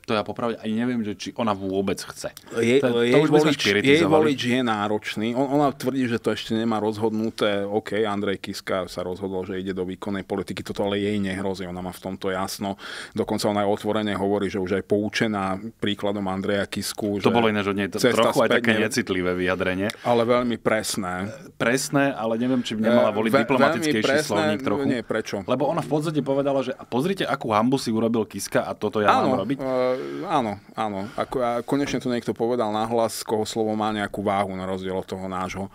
to ja popravde ani neviem, že či ona vôbec chce. Je, to, jej, to už volič, jej volič je náročný. On, ona tvrdí, že to ešte nemá rozhodnuté. OK, Andrej Kiska sa rozhodol, že ide do výkonnej politiky. Toto ale jej nehrozí. Ona má v tomto jasno. Dokonca ona aj otvorene hovorí, že už aj poučená príkladom Andreja Kisku. To že bolo iné, že od nej trochu aj také necitlivé vyjadrenie. Ale veľmi presné. Presné, ale neviem, či by nemala voliť Ve, diplomatickejší slovník no trochu. Nie, prečo? Lebo ona v podstate povedala, že pozrite, akú hambu si urobil Kiska a toto ja Áno, mám robiť. E áno, áno. A, a konečne to niekto povedal nahlas, koho slovo má nejakú váhu na rozdiel od toho nášho.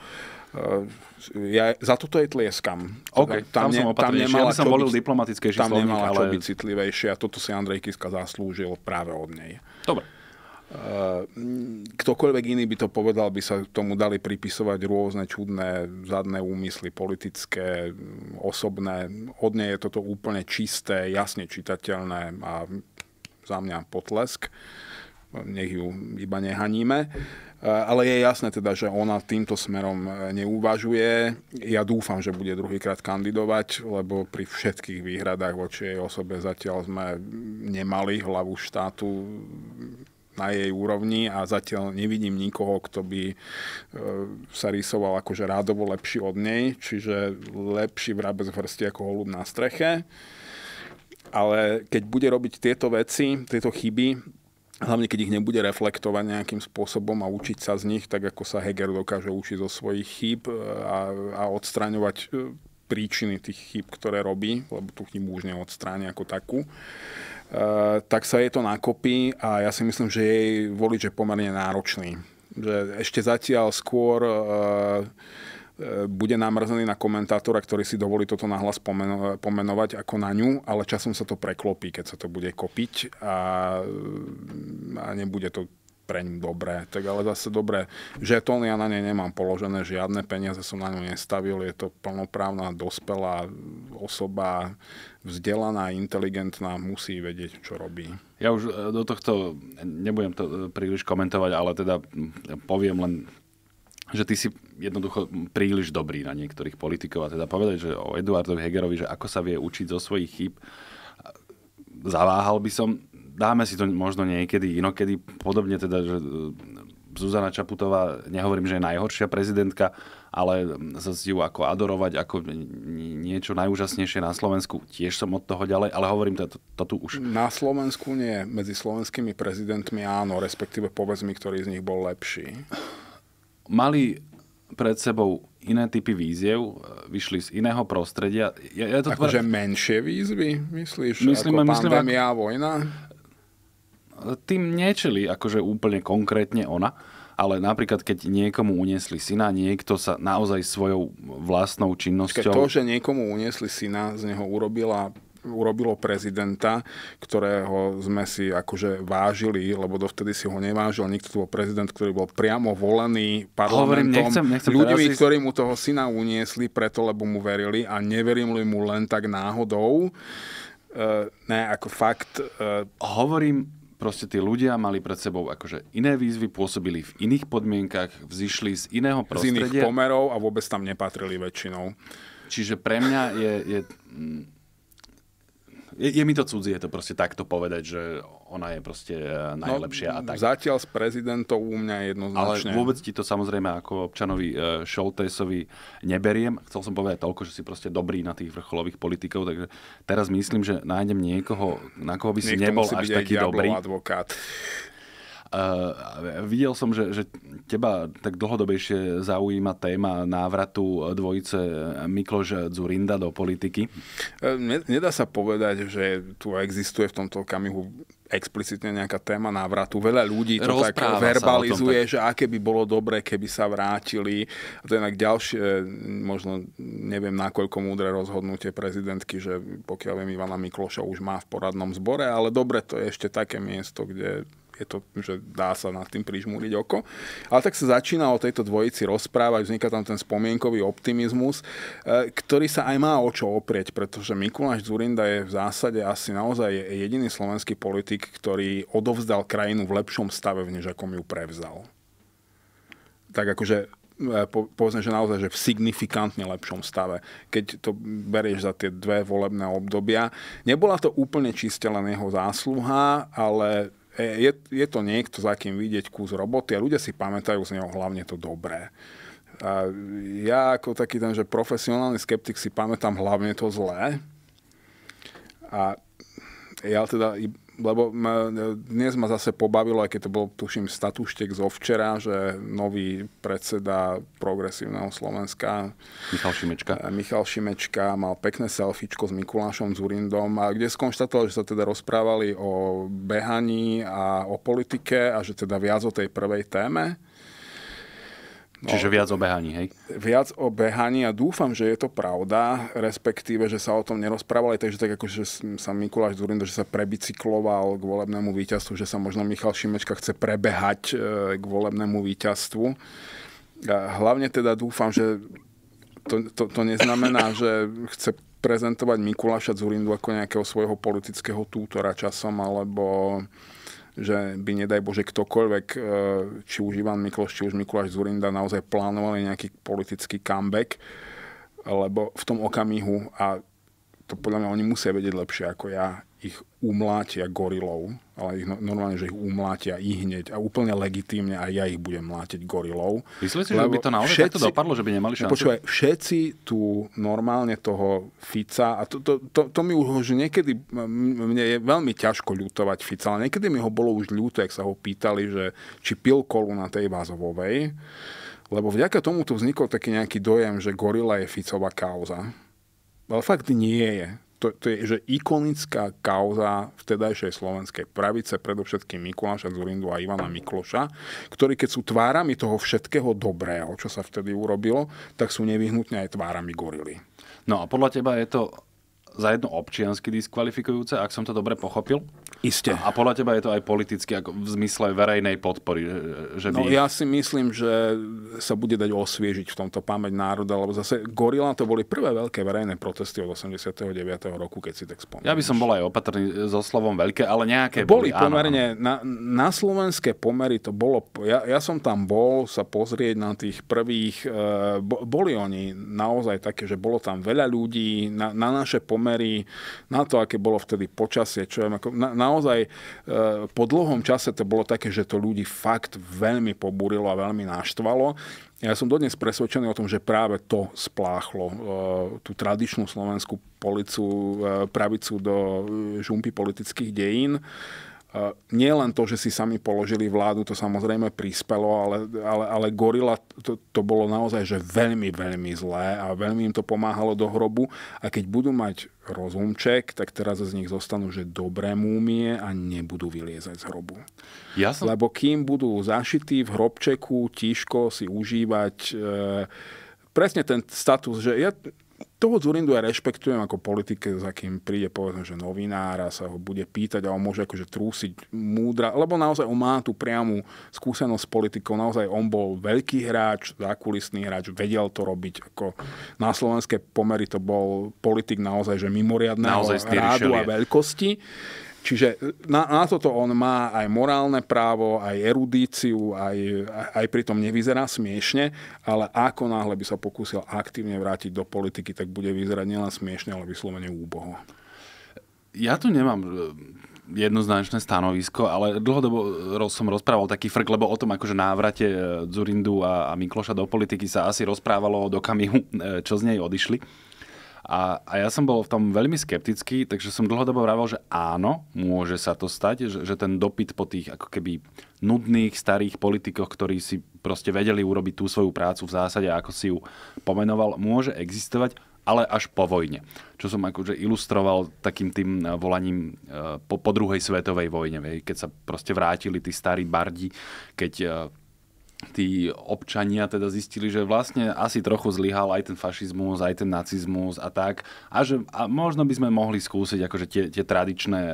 E, ja za toto aj tlieskam. Teda okay, tam, tam, ne, som tam nemala ja som volil byť, diplomatické Tam nemala ale... čo byť citlivejšie a toto si Andrej Kiska zaslúžil práve od nej. Dobre. E, ktokoľvek iný by to povedal, by sa tomu dali pripisovať rôzne čudné zadné úmysly politické, osobné. Od nej je toto úplne čisté, jasne čitateľné a za mňa potlesk, nech ju iba nehaníme. Ale je jasné teda, že ona týmto smerom e, neuvažuje. Ja dúfam, že bude druhýkrát kandidovať, lebo pri všetkých výhradách voči jej osobe zatiaľ sme nemali hlavu štátu na jej úrovni a zatiaľ nevidím nikoho, kto by e, sa rysoval akože rádovo lepší od nej, čiže lepší vrabec v hrsti ako holub na streche ale keď bude robiť tieto veci, tieto chyby, hlavne keď ich nebude reflektovať nejakým spôsobom a učiť sa z nich, tak ako sa Heger dokáže učiť zo svojich chýb e, a, a odstraňovať e, príčiny tých chýb, ktoré robí, lebo tú chybu už neodstráni ako takú, e, tak sa jej to nakopí a ja si myslím, že jej volič je pomerne náročný. Že ešte zatiaľ skôr e, bude namrzený na komentátora, ktorý si dovolí toto nahlas pomeno- pomenovať ako na ňu, ale časom sa to preklopí, keď sa to bude kopiť a, a nebude to preň dobré. Tak ale zase dobré, to ja na nej nemám položené, žiadne peniaze som na ňu nestavil, je to plnoprávna, dospelá osoba, vzdelaná, inteligentná, musí vedieť, čo robí. Ja už e, do tohto nebudem to e, príliš komentovať, ale teda poviem len že ty si jednoducho príliš dobrý na niektorých politikov a teda povedať, že o Eduardovi Hegerovi, že ako sa vie učiť zo svojich chýb, zaváhal by som. Dáme si to možno niekedy inokedy. Podobne teda, že e, Zuzana Čaputová, nehovorím, že je najhoršia prezidentka, ale sa ju ako adorovať, ako niečo najúžasnejšie na Slovensku. Tiež som od toho ďalej, ale hovorím to, to, to tu už. Na Slovensku nie. Medzi slovenskými prezidentmi áno, respektíve povedzmi, ktorý z nich bol lepší mali pred sebou iné typy víziev, vyšli z iného prostredia. Ja, ja to akože tvar... menšie výzvy, myslíš? Myslím, ako myslím, pandémia, ako... vojna? Tým niečili akože úplne konkrétne ona, ale napríklad, keď niekomu uniesli syna, niekto sa naozaj svojou vlastnou činnosťou... Keď to, že niekomu uniesli syna, z neho urobila urobilo prezidenta, ktorého sme si akože vážili, lebo dovtedy si ho nevážil. Nikto to bol prezident, ktorý bol priamo volený parlamentom. Hovorím, nechcem, nechcem ľuďmi, si... ktorí mu toho syna uniesli preto, lebo mu verili a neverím mu len tak náhodou. E, ne, ako fakt... E... Hovorím, proste tí ľudia mali pred sebou akože iné výzvy, pôsobili v iných podmienkach, vzýšli z iného prostredia. Z iných pomerov a vôbec tam nepatrili väčšinou. Čiže pre mňa je, je mm, je, je mi to cudzie to proste takto povedať, že ona je proste e, najlepšia no, a tak. Zatiaľ s prezidentov u mňa jednoznačne. Ale vôbec ti to samozrejme ako občanovi e, Šoltésovi neberiem. Chcel som povedať toľko, že si proste dobrý na tých vrcholových politikov, takže teraz myslím, že nájdem niekoho, na koho by si Niekto nebol až taký dobrý. advokát. Uh, videl som, že, že teba tak dlhodobejšie zaujíma téma návratu dvojice Mikloš Zurinda do politiky. Nedá sa povedať, že tu existuje v tomto okamihu explicitne nejaká téma návratu. Veľa ľudí to Rozpráva tak verbalizuje, tom, tak... že aké by bolo dobre, keby sa vrátili. A to je inak ďalšie, možno neviem nakoľko múdre rozhodnutie prezidentky, že pokiaľ viem, Ivana Mikloša už má v poradnom zbore, ale dobre, to je ešte také miesto, kde je to, že dá sa nad tým prižmúriť oko. Ale tak sa začína o tejto dvojici rozprávať, vzniká tam ten spomienkový optimizmus, e, ktorý sa aj má o čo oprieť, pretože Mikuláš Zurinda je v zásade asi naozaj jediný slovenský politik, ktorý odovzdal krajinu v lepšom stave, než akom ju prevzal. Tak akože e, povedzme, že naozaj že v signifikantne lepšom stave, keď to berieš za tie dve volebné obdobia. Nebola to úplne čiste len jeho zásluha, ale E, je, je to niekto, za kým vidieť kus roboty a ľudia si pamätajú z neho hlavne to dobré. A ja ako taký ten, že profesionálny skeptik si pamätám hlavne to zlé. A ja teda lebo ma, dnes ma zase pobavilo, aj keď to bol, tuším, statúštek zo včera, že nový predseda progresívneho Slovenska Michal Šimečka. Eh, Michal Šimečka mal pekné selfiečko s Mikulášom Zurindom, a kde skonštatoval, že sa teda rozprávali o behaní a o politike a že teda viac o tej prvej téme. Čiže no. viac o behaní, hej? Viac o behaní a dúfam, že je to pravda, respektíve, že sa o tom nerozprávali, takže tak ako že sa Mikuláš Zurindo, že sa prebicykloval k volebnému víťazstvu, že sa možno Michal Šimečka chce prebehať e, k volebnému víťazstvu. E, hlavne teda dúfam, že to, to, to neznamená, že chce prezentovať Mikuláša Zurindu ako nejakého svojho politického tútora časom, alebo že by nedaj Bože ktokoľvek, e, či už Ivan Mikloš, či už Mikuláš Zurinda naozaj plánovali nejaký politický comeback, lebo v tom okamihu, a to podľa mňa oni musia vedieť lepšie ako ja, ich umlátia gorilov, ale ich no-, normálne, že ich umlátia i hneď a úplne legitímne aj ja ich budem mlátiť gorilov. Myslíte, že by to naozaj všetci, takto dopadlo, že by nemali šancu? Počúvaj, všetci tu normálne toho Fica, a to, to, to, to mi už niekedy, mne je veľmi ťažko ľutovať Fica, ale niekedy mi ho bolo už ľúto, ak sa ho pýtali, že či pil kolu na tej vázovovej, lebo vďaka tomu tu vznikol taký nejaký dojem, že gorila je Ficová kauza. Ale fakt nie je to, to je že ikonická kauza vtedajšej slovenskej pravice, predovšetkým Mikuláša Zurindu a Ivana Mikloša, ktorí keď sú tvárami toho všetkého dobrého, čo sa vtedy urobilo, tak sú nevyhnutne aj tvárami gorily. No a podľa teba je to za jedno občiansky diskvalifikujúce, ak som to dobre pochopil. Isté. A, a podľa teba je to aj politicky ako v zmysle verejnej podpory. Že by... No ja si myslím, že sa bude dať osviežiť v tomto pamäť národa, lebo zase Gorila to boli prvé veľké verejné protesty od 89. roku, keď si tak spomínam. Ja by som bol aj opatrný so slovom veľké, ale nejaké boli. Boli pomerne, áno. Na, na slovenské pomery to bolo, ja, ja som tam bol sa pozrieť na tých prvých, e, boli oni naozaj také, že bolo tam veľa ľudí, na, na naše pomery pomery, na to, aké bolo vtedy počasie, čo viem, ako na, naozaj e, po dlhom čase to bolo také, že to ľudí fakt veľmi pobúrilo a veľmi naštvalo. Ja som dodnes presvedčený o tom, že práve to spláchlo e, tú tradičnú slovenskú policu, e, pravicu do e, žumpy politických dejín. E, Eh, nie len to, že si sami položili vládu, to samozrejme prispelo, ale, ale, ale gorila to, to bolo naozaj že veľmi, veľmi zlé a veľmi im to pomáhalo do hrobu. A keď budú mať rozumček, tak teraz z nich zostanú, že dobré múmie a nebudú vyliezať z hrobu. Ja som... Lebo kým budú zašití v hrobčeku, tížko si užívať e, presne ten status, že ja, toho Zurindu ja rešpektujem ako politike, za kým príde povedzme, že novinára sa ho bude pýtať a on môže akože trúsiť múdra, lebo naozaj on má tú priamu skúsenosť s politikou, naozaj on bol veľký hráč, zákulisný hráč, vedel to robiť, ako na slovenské pomery to bol politik naozaj, že mimoriadného naozaj rádu a veľkosti. Čiže na, na toto on má aj morálne právo, aj erudíciu, aj, aj pritom nevyzerá smiešne, ale ako náhle by sa pokúsil aktívne vrátiť do politiky, tak bude vyzerať nielen smiešne, ale vyslovene úboho. Ja tu nemám e, jednoznačné stanovisko, ale dlhodobo e, som rozprával taký frk, lebo o tom akože návrate e, Zurindu a, a Mikloša do politiky sa asi rozprávalo do kamihu, čo z nej odišli a, a ja som bol v tom veľmi skeptický, takže som dlhodobo vravel, že áno, môže sa to stať, že, že ten dopyt po tých ako keby nudných starých politikoch, ktorí si proste vedeli urobiť tú svoju prácu v zásade, ako si ju pomenoval, môže existovať, ale až po vojne. Čo som akože ilustroval takým tým eh, volaním eh, po, po druhej svetovej vojne, keď sa proste vrátili tí starí bardi, keď eh, tí občania teda zistili, že vlastne asi trochu zlyhal aj ten fašizmus, aj ten nacizmus a tak. A že a možno by sme mohli skúsiť akože tie, tie tradičné e,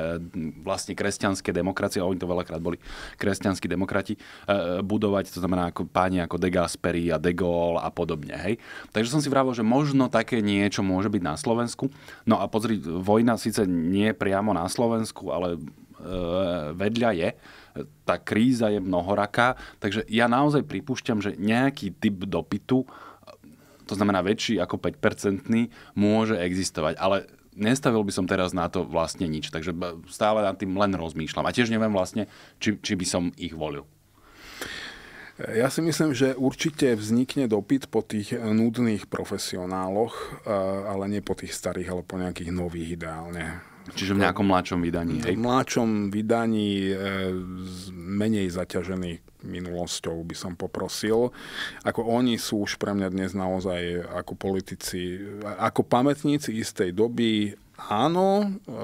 vlastne kresťanské demokracie, oni to veľakrát boli kresťanskí demokrati, e, budovať, to znamená ako páni ako De Gasperi a De Gaulle a podobne. Hej. Takže som si vravil, že možno také niečo môže byť na Slovensku. No a pozri, vojna síce nie priamo na Slovensku, ale e, vedľa je, tá kríza je mnohoraká, takže ja naozaj pripúšťam, že nejaký typ dopytu, to znamená väčší ako 5-percentný, môže existovať. Ale nestavil by som teraz na to vlastne nič. Takže stále nad tým len rozmýšľam. A tiež neviem vlastne, či, či by som ich volil. Ja si myslím, že určite vznikne dopyt po tých nudných profesionáloch, ale nie po tých starých, ale po nejakých nových ideálne. Čiže v nejakom mladšom vydaní, hej? V mladšom vydaní e, menej zaťažený minulosťou by som poprosil. Ako oni sú už pre mňa dnes naozaj ako politici, ako pamätníci istej doby, áno, e,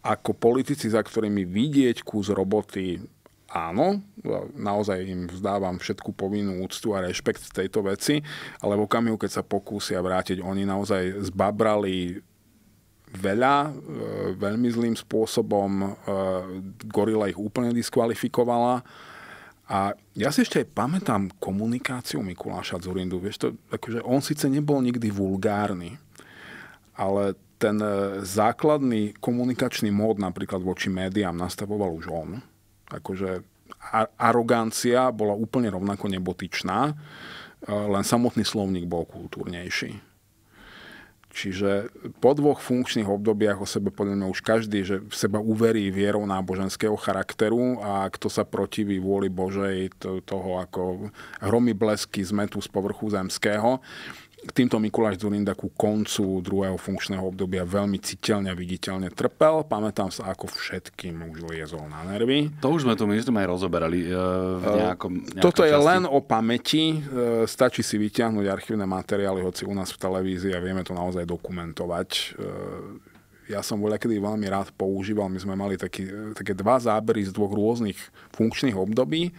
ako politici, za ktorými vidieť kus roboty, áno, naozaj im vzdávam všetku povinnú úctu a rešpekt v tejto veci, ale v okamihu, keď sa pokúsia vrátiť, oni naozaj zbabrali veľa, e, veľmi zlým spôsobom e, Gorila ich úplne diskvalifikovala. A ja si ešte aj pamätám komunikáciu Mikuláša Zurindu. Vieš, to, akože on síce nebol nikdy vulgárny, ale ten e, základný komunikačný mód napríklad voči médiám nastavoval už on. Akože arogancia bola úplne rovnako nebotičná, len samotný slovník bol kultúrnejší. Čiže po dvoch funkčných obdobiach o sebe podľa mňa už každý, že v seba uverí vierou náboženského charakteru a kto sa protiví vôli Božej to, toho ako hromy blesky zmetu z povrchu zemského, týmto Mikuláš Zurinda ku koncu druhého funkčného obdobia veľmi citeľne a viditeľne trpel. Pamätám sa, ako všetkým už liezol na nervy. To už sme tu myslím aj rozoberali. E, v e, nejakom, Toto časti. je len o pamäti. E, stačí si vyťahnuť archívne materiály, hoci u nás v televízii a vieme to naozaj dokumentovať. E, ja som voľakedy veľmi rád používal. My sme mali taký, e, také dva zábery z dvoch rôznych funkčných období,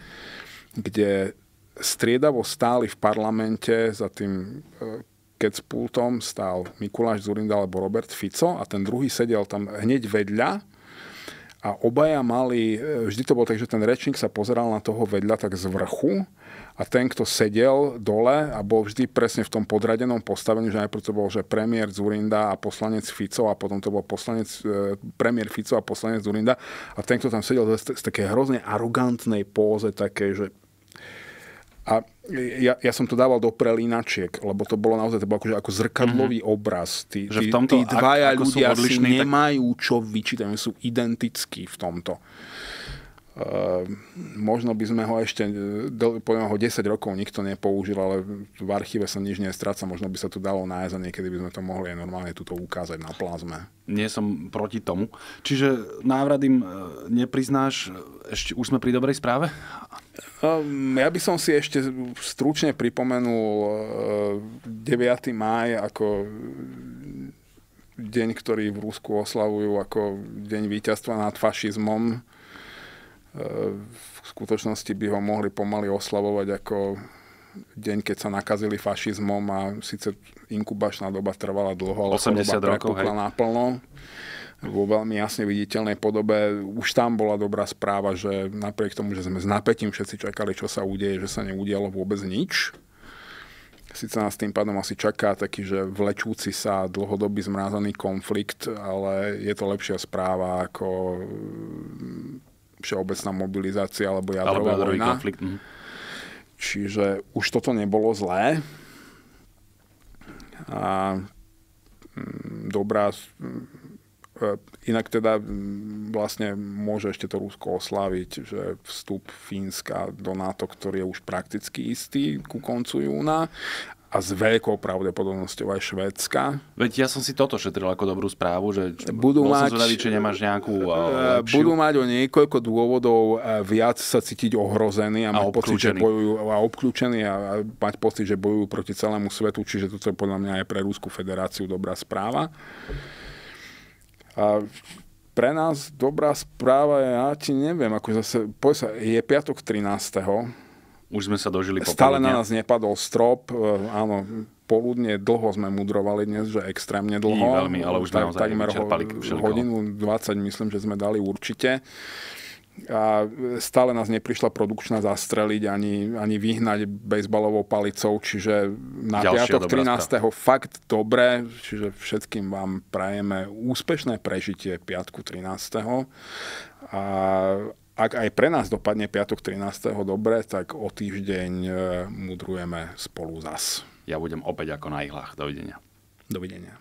kde striedavo stáli v parlamente za tým e, keď s pultom stál Mikuláš Zurinda alebo Robert Fico a ten druhý sedel tam hneď vedľa a obaja mali, e, vždy to bolo tak, že ten rečník sa pozeral na toho vedľa tak z vrchu a ten, kto sedel dole a bol vždy presne v tom podradenom postavení, že najprv to bol, že premiér Zurinda a poslanec Fico a potom to bol poslanec, e, premiér Fico a poslanec Zurinda a ten, kto tam sedel z, z takej hrozne arogantnej póze, také, že a ja, ja som to dával do prelínačiek, lebo to bolo naozaj to bolo akože ako zrkadlový mm-hmm. obraz. Tí, že v tomto, tí dvaja ak, ľudia odlišný, si nemajú čo vyčítať, sú identickí v tomto. Ehm, možno by sme ho ešte, e, poviem ho 10 rokov nikto nepoužil, ale v archíve sa nič nestráca, možno by sa to dalo nájsť a niekedy by sme to mohli aj normálne tuto ukázať na plazme. Nie som proti tomu. Čiže návrat im e, nepriznáš, ešte, už sme pri dobrej správe? Ehm, ja by som si ešte stručne pripomenul 9. E, máj ako deň, ktorý v Rusku oslavujú ako deň víťazstva nad fašizmom v skutočnosti by ho mohli pomaly oslavovať ako deň, keď sa nakazili fašizmom a síce inkubačná doba trvala dlho, ale 80 rokov, hej. naplno vo veľmi jasne viditeľnej podobe. Už tam bola dobrá správa, že napriek tomu, že sme s napätím všetci čakali, čo sa udeje, že sa neudialo vôbec nič. Sice nás tým pádom asi čaká taký, že vlečúci sa dlhodobý zmrázaný konflikt, ale je to lepšia správa ako všeobecná mobilizácia alebo jadrová alebo vojna. Konflikt. Mhm. Čiže už toto nebolo zlé. A mm, dobrá e, Inak teda mm, vlastne môže ešte to Rusko oslaviť, že vstup Fínska do NATO, ktorý je už prakticky istý ku koncu júna a s veľkou pravdepodobnosťou aj Švédska. Veď ja som si toto šetril ako dobrú správu, že budú mať, zvedavý, či nemáš nejakú uh, Budú mať o niekoľko dôvodov eh, viac sa cítiť ohrození a, a mať obklúčený. pocit, že bojujú a obklúčení a mať pocit, že bojujú proti celému svetu, čiže toto je podľa mňa aj pre Rúsku federáciu dobrá správa. A pre nás dobrá správa, ja ti neviem, ako zase, sa, je piatok 13 už sme sa dožili popoludne. Stále na nás nepadol strop, e, áno, poludne dlho sme mudrovali dnes, že extrémne dlho. I veľmi, ale už tak, naozaj takmer hodinu 20 myslím, že sme dali určite. A stále nás neprišla produkčná zastreliť ani, ani vyhnať bejsbalovou palicou, čiže na Ďalšia piatok 13. fakt dobre, čiže všetkým vám prajeme úspešné prežitie piatku 13. A ak aj pre nás dopadne piatok 13. dobre, tak o týždeň e, mudrujeme spolu zas. Ja budem opäť ako na ihlách. Dovidenia. Dovidenia.